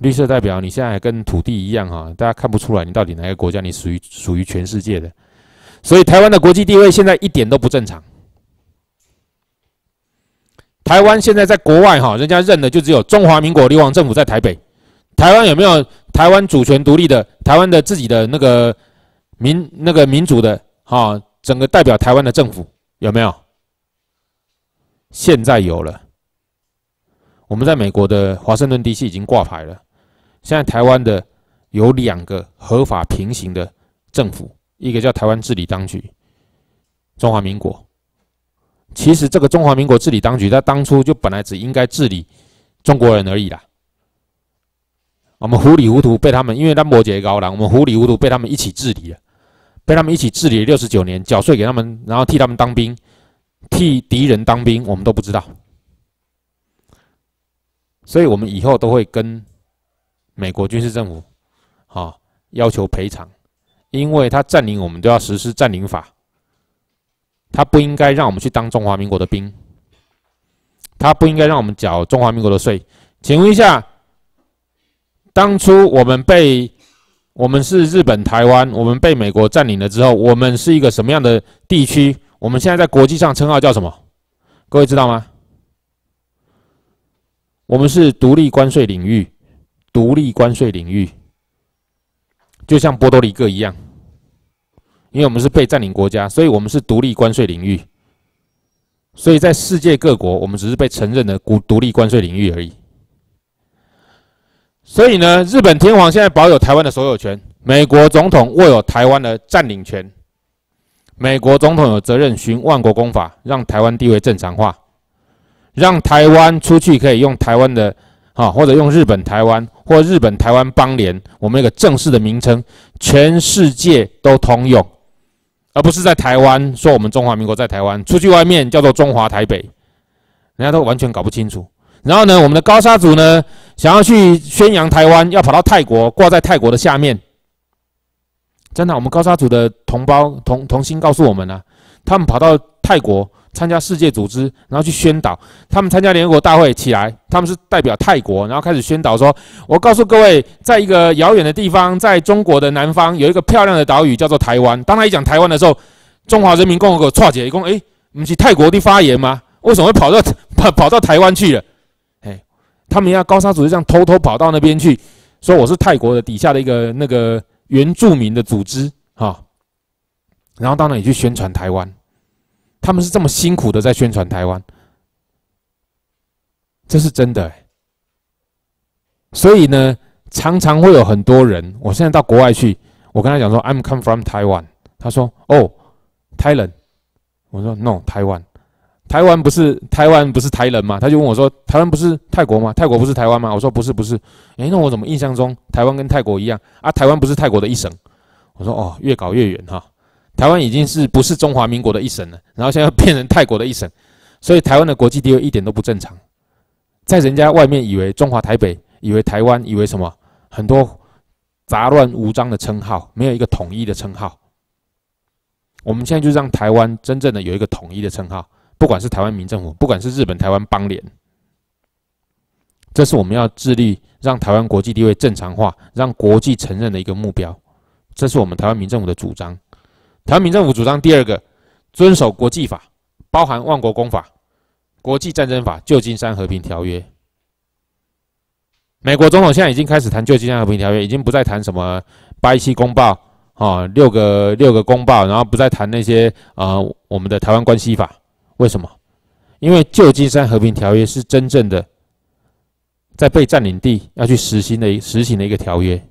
A: 绿色代表你现在跟土地一样哈，大家看不出来你到底哪个国家，你属于属于全世界的。所以台湾的国际地位现在一点都不正常。台湾现在在国外，哈，人家认的就只有中华民国流亡政府在台北。台湾有没有台湾主权独立的、台湾的自己的那个民、那个民主的，哈，整个代表台湾的政府有没有？现在有了，我们在美国的华盛顿 DC 已经挂牌了。现在台湾的有两个合法平行的政府，一个叫台湾治理当局，中华民国。其实，这个中华民国治理当局，他当初就本来只应该治理中国人而已啦。我们糊里糊涂被他们，因为他摩羯高了，我们糊里糊涂被他们一起治理了，被他们一起治理六十九年，缴税给他们，然后替他们当兵，替敌人当兵，我们都不知道。所以我们以后都会跟美国军事政府，啊，要求赔偿，因为他占领我们都要实施占领法。他不应该让我们去当中华民国的兵，他不应该让我们缴中华民国的税。请问一下，当初我们被，我们是日本台湾，我们被美国占领了之后，我们是一个什么样的地区？我们现在在国际上称号叫什么？各位知道吗？我们是独立关税领域，独立关税领域，就像波多黎各一样。因为我们是被占领国家，所以我们是独立关税领域，所以在世界各国，我们只是被承认的独独立关税领域而已。所以呢，日本天皇现在保有台湾的所有权，美国总统握有台湾的占领权，美国总统有责任循万国公法，让台湾地位正常化，让台湾出去可以用台湾的，啊，或者用日本台湾或日本台湾邦联，我们那个正式的名称，全世界都通用。而不是在台湾说我们中华民国在台湾出去外面叫做中华台北，人家都完全搞不清楚。然后呢，我们的高沙族呢想要去宣扬台湾，要跑到泰国挂在泰国的下面。真的，我们高沙族的同胞同同心告诉我们了，他们跑到泰国。参加世界组织，然后去宣导他们参加联合国大会起来，他们是代表泰国，然后开始宣导说：“我告诉各位，在一个遥远的地方，在中国的南方有一个漂亮的岛屿叫做台湾。”当他一讲台湾的时候，中华人民共和国错点一共诶，我们是泰国的发言吗？为什么会跑到跑跑到台湾去了？诶，他们要高沙组织这样偷偷跑到那边去，说我是泰国的底下的一个那个原住民的组织哈，然后到那里去宣传台湾。他们是这么辛苦的在宣传台湾，这是真的。所以呢，常常会有很多人，我现在到国外去，我跟他讲说，I'm come from Taiwan。他说，哦，泰人。我说，No，台湾。台湾不是台湾不是台人吗？他就问我说，台湾不是泰国吗？泰国不是台湾吗？我说，不是不是。哎，那我怎么印象中台湾跟泰国一样啊？台湾不是泰国的一省？我说，哦，越搞越远哈。台湾已经是不是中华民国的一省了，然后现在变成泰国的一省，所以台湾的国际地位一点都不正常。在人家外面，以为中华台北，以为台湾，以为什么很多杂乱无章的称号，没有一个统一的称号。我们现在就让台湾真正的有一个统一的称号，不管是台湾民政府，不管是日本台湾邦联，这是我们要致力让台湾国际地位正常化，让国际承认的一个目标。这是我们台湾民政府的主张。台湾民政府主张第二个，遵守国际法，包含万国公法、国际战争法、旧金山和平条约。美国总统现在已经开始谈旧金山和平条约，已经不再谈什么巴西公报啊，六个六个公报，然后不再谈那些啊我们的台湾关系法。为什么？因为旧金山和平条约是真正的在被占领地要去实行的实行的一个条约。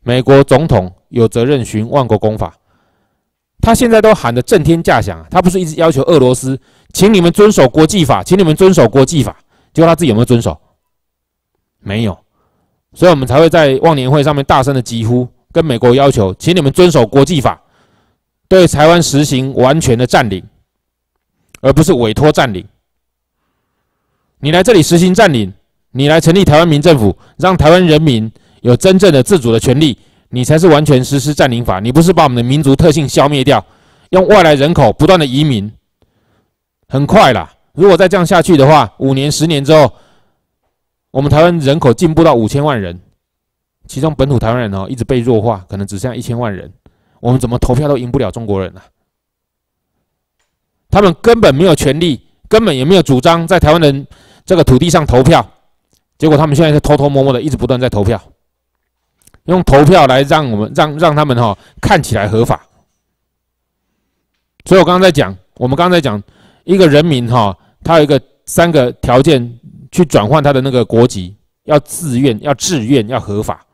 A: 美国总统有责任循万国公法。他现在都喊得震天价响，他不是一直要求俄罗斯，请你们遵守国际法，请你们遵守国际法，结果他自己有没有遵守？没有，所以我们才会在忘年会上面大声的疾呼，跟美国要求，请你们遵守国际法，对台湾实行完全的占领，而不是委托占领。你来这里实行占领，你来成立台湾民政府，让台湾人民有真正的自主的权利。你才是完全实施占领法，你不是把我们的民族特性消灭掉，用外来人口不断的移民，很快啦。如果再这样下去的话，五年、十年之后，我们台湾人口进步到五千万人，其中本土台湾人哦一直被弱化，可能只剩下一千万人，我们怎么投票都赢不了中国人啊。他们根本没有权利，根本也没有主张在台湾人这个土地上投票，结果他们现在是偷偷摸摸的，一直不断在投票。用投票来让我们让让他们哈看起来合法，所以我刚刚在讲，我们刚才讲一个人民哈，他有一个三个条件去转换他的那个国籍，要自愿，要自愿，要合法。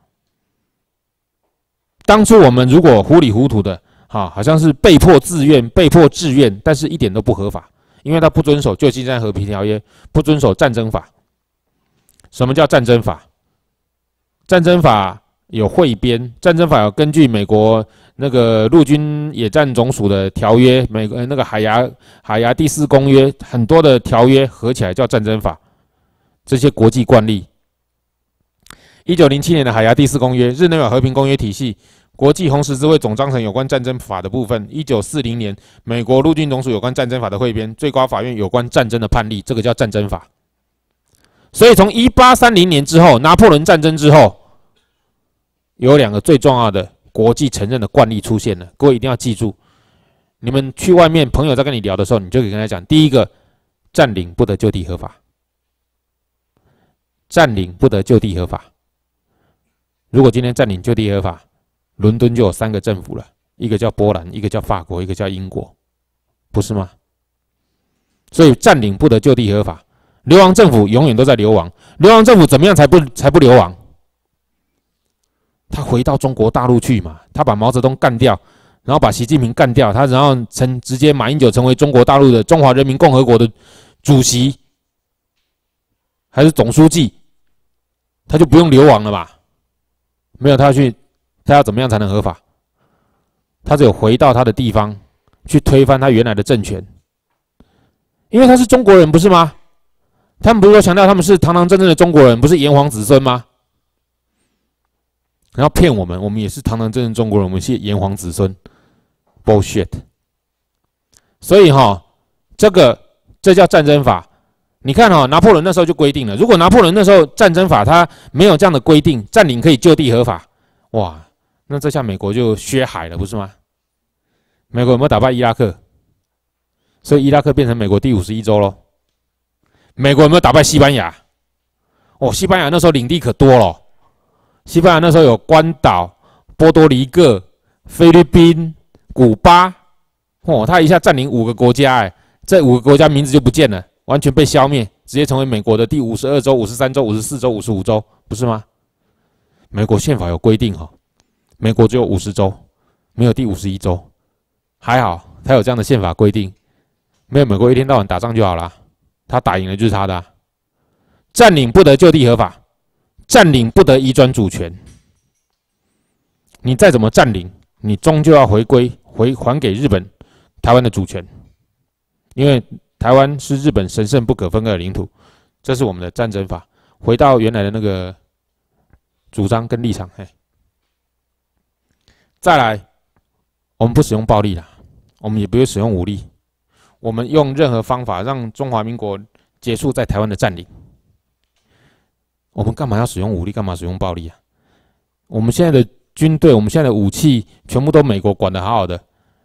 A: 当初我们如果糊里糊涂的哈，好像是被迫自愿，被迫自愿，但是一点都不合法，因为他不遵守旧金山和平条约，不遵守战争法。什么叫战争法？战争法。有汇编战争法，有根据美国那个陆军野战总署的条约，美呃那个海牙海牙第四公约，很多的条约合起来叫战争法。这些国际惯例。一九零七年的海牙第四公约、日内瓦和平公约体系、国际红十字会总章程有关战争法的部分，一九四零年美国陆军总署有关战争法的汇编，最高法院有关战争的判例，这个叫战争法。所以从一八三零年之后，拿破仑战争之后。有两个最重要的国际承认的惯例出现了，各位一定要记住，你们去外面朋友在跟你聊的时候，你就可以跟他讲：第一个，占领不得就地合法；占领不得就地合法。如果今天占领就地合法，伦敦就有三个政府了，一个叫波兰，一个叫法国，一个叫英国，不是吗？所以占领不得就地合法，流亡政府永远都在流亡。流亡政府怎么样才不才不流亡？他回到中国大陆去嘛？他把毛泽东干掉，然后把习近平干掉，他然后成直接马英九成为中国大陆的中华人民共和国的主席，还是总书记，他就不用流亡了吧？没有，他去，他要怎么样才能合法？他只有回到他的地方去推翻他原来的政权，因为他是中国人，不是吗？他们不是说强调他们是堂堂正正的中国人，不是炎黄子孙吗？然后骗我们，我们也是堂堂正正中国人，我们是炎黄子孙。bullshit。所以哈，这个这叫战争法。你看哈，拿破仑那时候就规定了，如果拿破仑那时候战争法他没有这样的规定，占领可以就地合法。哇，那这下美国就削海了，不是吗？美国有没有打败伊拉克？所以伊拉克变成美国第五十一州喽。美国有没有打败西班牙？哦，西班牙那时候领地可多了。西班牙那时候有关岛、波多黎各、菲律宾、古巴，嚯，他一下占领五个国家，哎，这五个国家名字就不见了，完全被消灭，直接成为美国的第五十二州、五十三州、五十四州、五十五州，不是吗？美国宪法有规定哦，美国只有五十州，没有第五十一州，还好他有这样的宪法规定，没有美国一天到晚打仗就好了，他打赢了就是他的，占领不得就地合法。占领不得移转主权。你再怎么占领，你终究要回归，回还给日本、台湾的主权，因为台湾是日本神圣不可分割的领土，这是我们的战争法。回到原来的那个主张跟立场，哎，再来，我们不使用暴力了，我们也不会使用武力，我们用任何方法让中华民国结束在台湾的占领。我们干嘛要使用武力？干嘛使用暴力啊？我们现在的军队，我们现在的武器全部都美国管得好好的。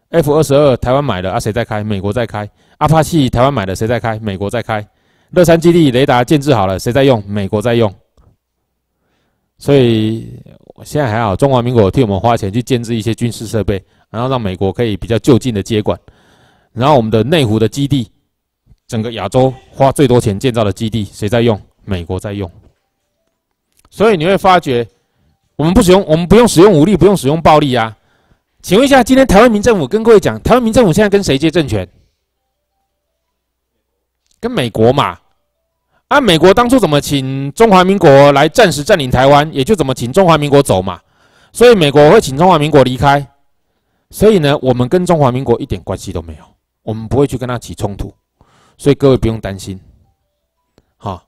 A: F 二十二台湾买的啊，谁在开？美国在开。阿帕奇台湾买的，谁在开？美国在开。乐山基地雷达建制好了，谁在用？美国在用。所以现在还好，中华民国替我们花钱去建制一些军事设备，然后让美国可以比较就近的接管。然后我们的内湖的基地，整个亚洲花最多钱建造的基地，谁在用？美国在用。所以你会发觉，我们不使用，我们不用使用武力，不用使用暴力啊。请问一下，今天台湾民政府跟各位讲，台湾民政府现在跟谁接政权？跟美国嘛。按美国当初怎么请中华民国来暂时占领台湾，也就怎么请中华民国走嘛。所以美国会请中华民国离开。所以呢，我们跟中华民国一点关系都没有，我们不会去跟他起冲突，所以各位不用担心。好，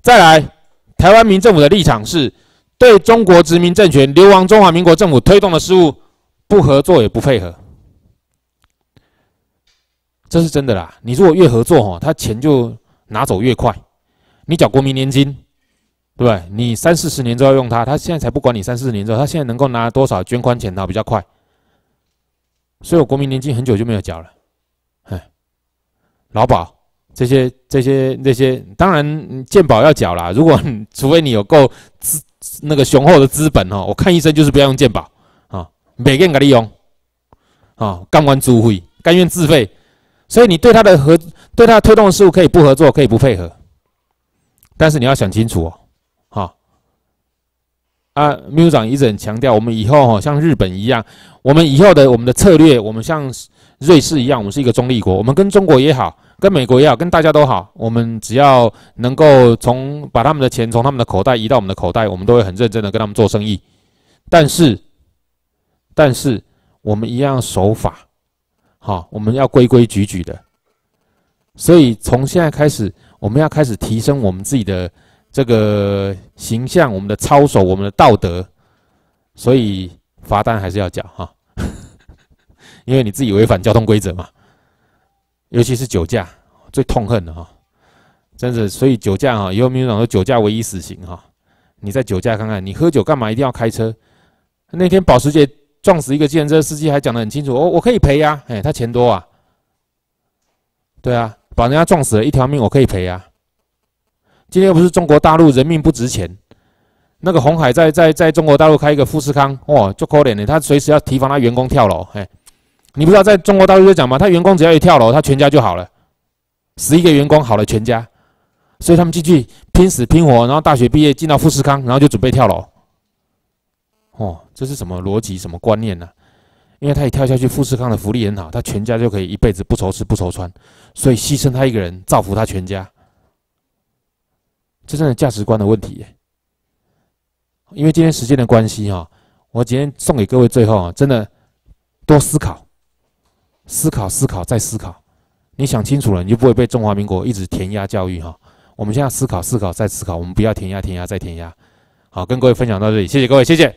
A: 再来。台湾民政府的立场是，对中国殖民政权、流亡中华民国政府推动的事务，不合作也不配合。这是真的啦。你如果越合作，吼，他钱就拿走越快。你缴国民年金，对不对？你三四十年之后用它，他现在才不管你三四十年之后，他现在能够拿多少捐款，钱拿比较快。所以，我国民年金很久就没有缴了。哎，劳保。这些、这些、那些，当然鉴宝要缴啦。[laughs] 如果除非你有够资那个雄厚的资本哦，我看医生就是不要用鉴宝啊，每个人给你用啊，甘愿自费，甘愿自费。所以你对他的合，对他的推动事务可以不合作，可以不配合，但是你要想清楚哦，好啊。秘书长一直很强调，我们以后哈像日本一样，我们以后的我们的策略，我们像瑞士一样，我们是一个中立国，我们跟中国也好。跟美国一样，跟大家都好。我们只要能够从把他们的钱从他们的口袋移到我们的口袋，我们都会很认真的跟他们做生意。但是，但是我们一样守法，好，我们要规规矩矩的。所以从现在开始，我们要开始提升我们自己的这个形象、我们的操守、我们的道德。所以罚单还是要缴哈，[laughs] 因为你自己违反交通规则嘛，尤其是酒驾。最痛恨的哈，真的，所以酒驾啊，以后民书长说酒驾唯一死刑哈。你在酒驾看看，你喝酒干嘛一定要开车？那天保时捷撞死一个计程车司机，还讲得很清楚，我我可以赔呀，哎，他钱多啊，对啊，把人家撞死了一条命我可以赔啊。今天又不是中国大陆人命不值钱，那个红海在在在中国大陆开一个富士康，哇，就可怜的，他随时要提防他员工跳楼，哎，你不知道在中国大陆就讲嘛，他员工只要一跳楼，他全家就好了。十一个员工好了，全家，所以他们进去拼死拼活，然后大学毕业进到富士康，然后就准备跳楼。哦，这是什么逻辑，什么观念呢？因为他也跳下去，富士康的福利很好，他全家就可以一辈子不愁吃不愁穿，所以牺牲他一个人，造福他全家，这真的价值观的问题。因为今天时间的关系哈，我今天送给各位最后，啊，真的多思考，思考，思考，再思考。你想清楚了，你就不会被中华民国一直填鸭教育哈。我们现在思考、思考再思考，我们不要填鸭、填鸭再填鸭。好，跟各位分享到这里，谢谢各位，谢谢。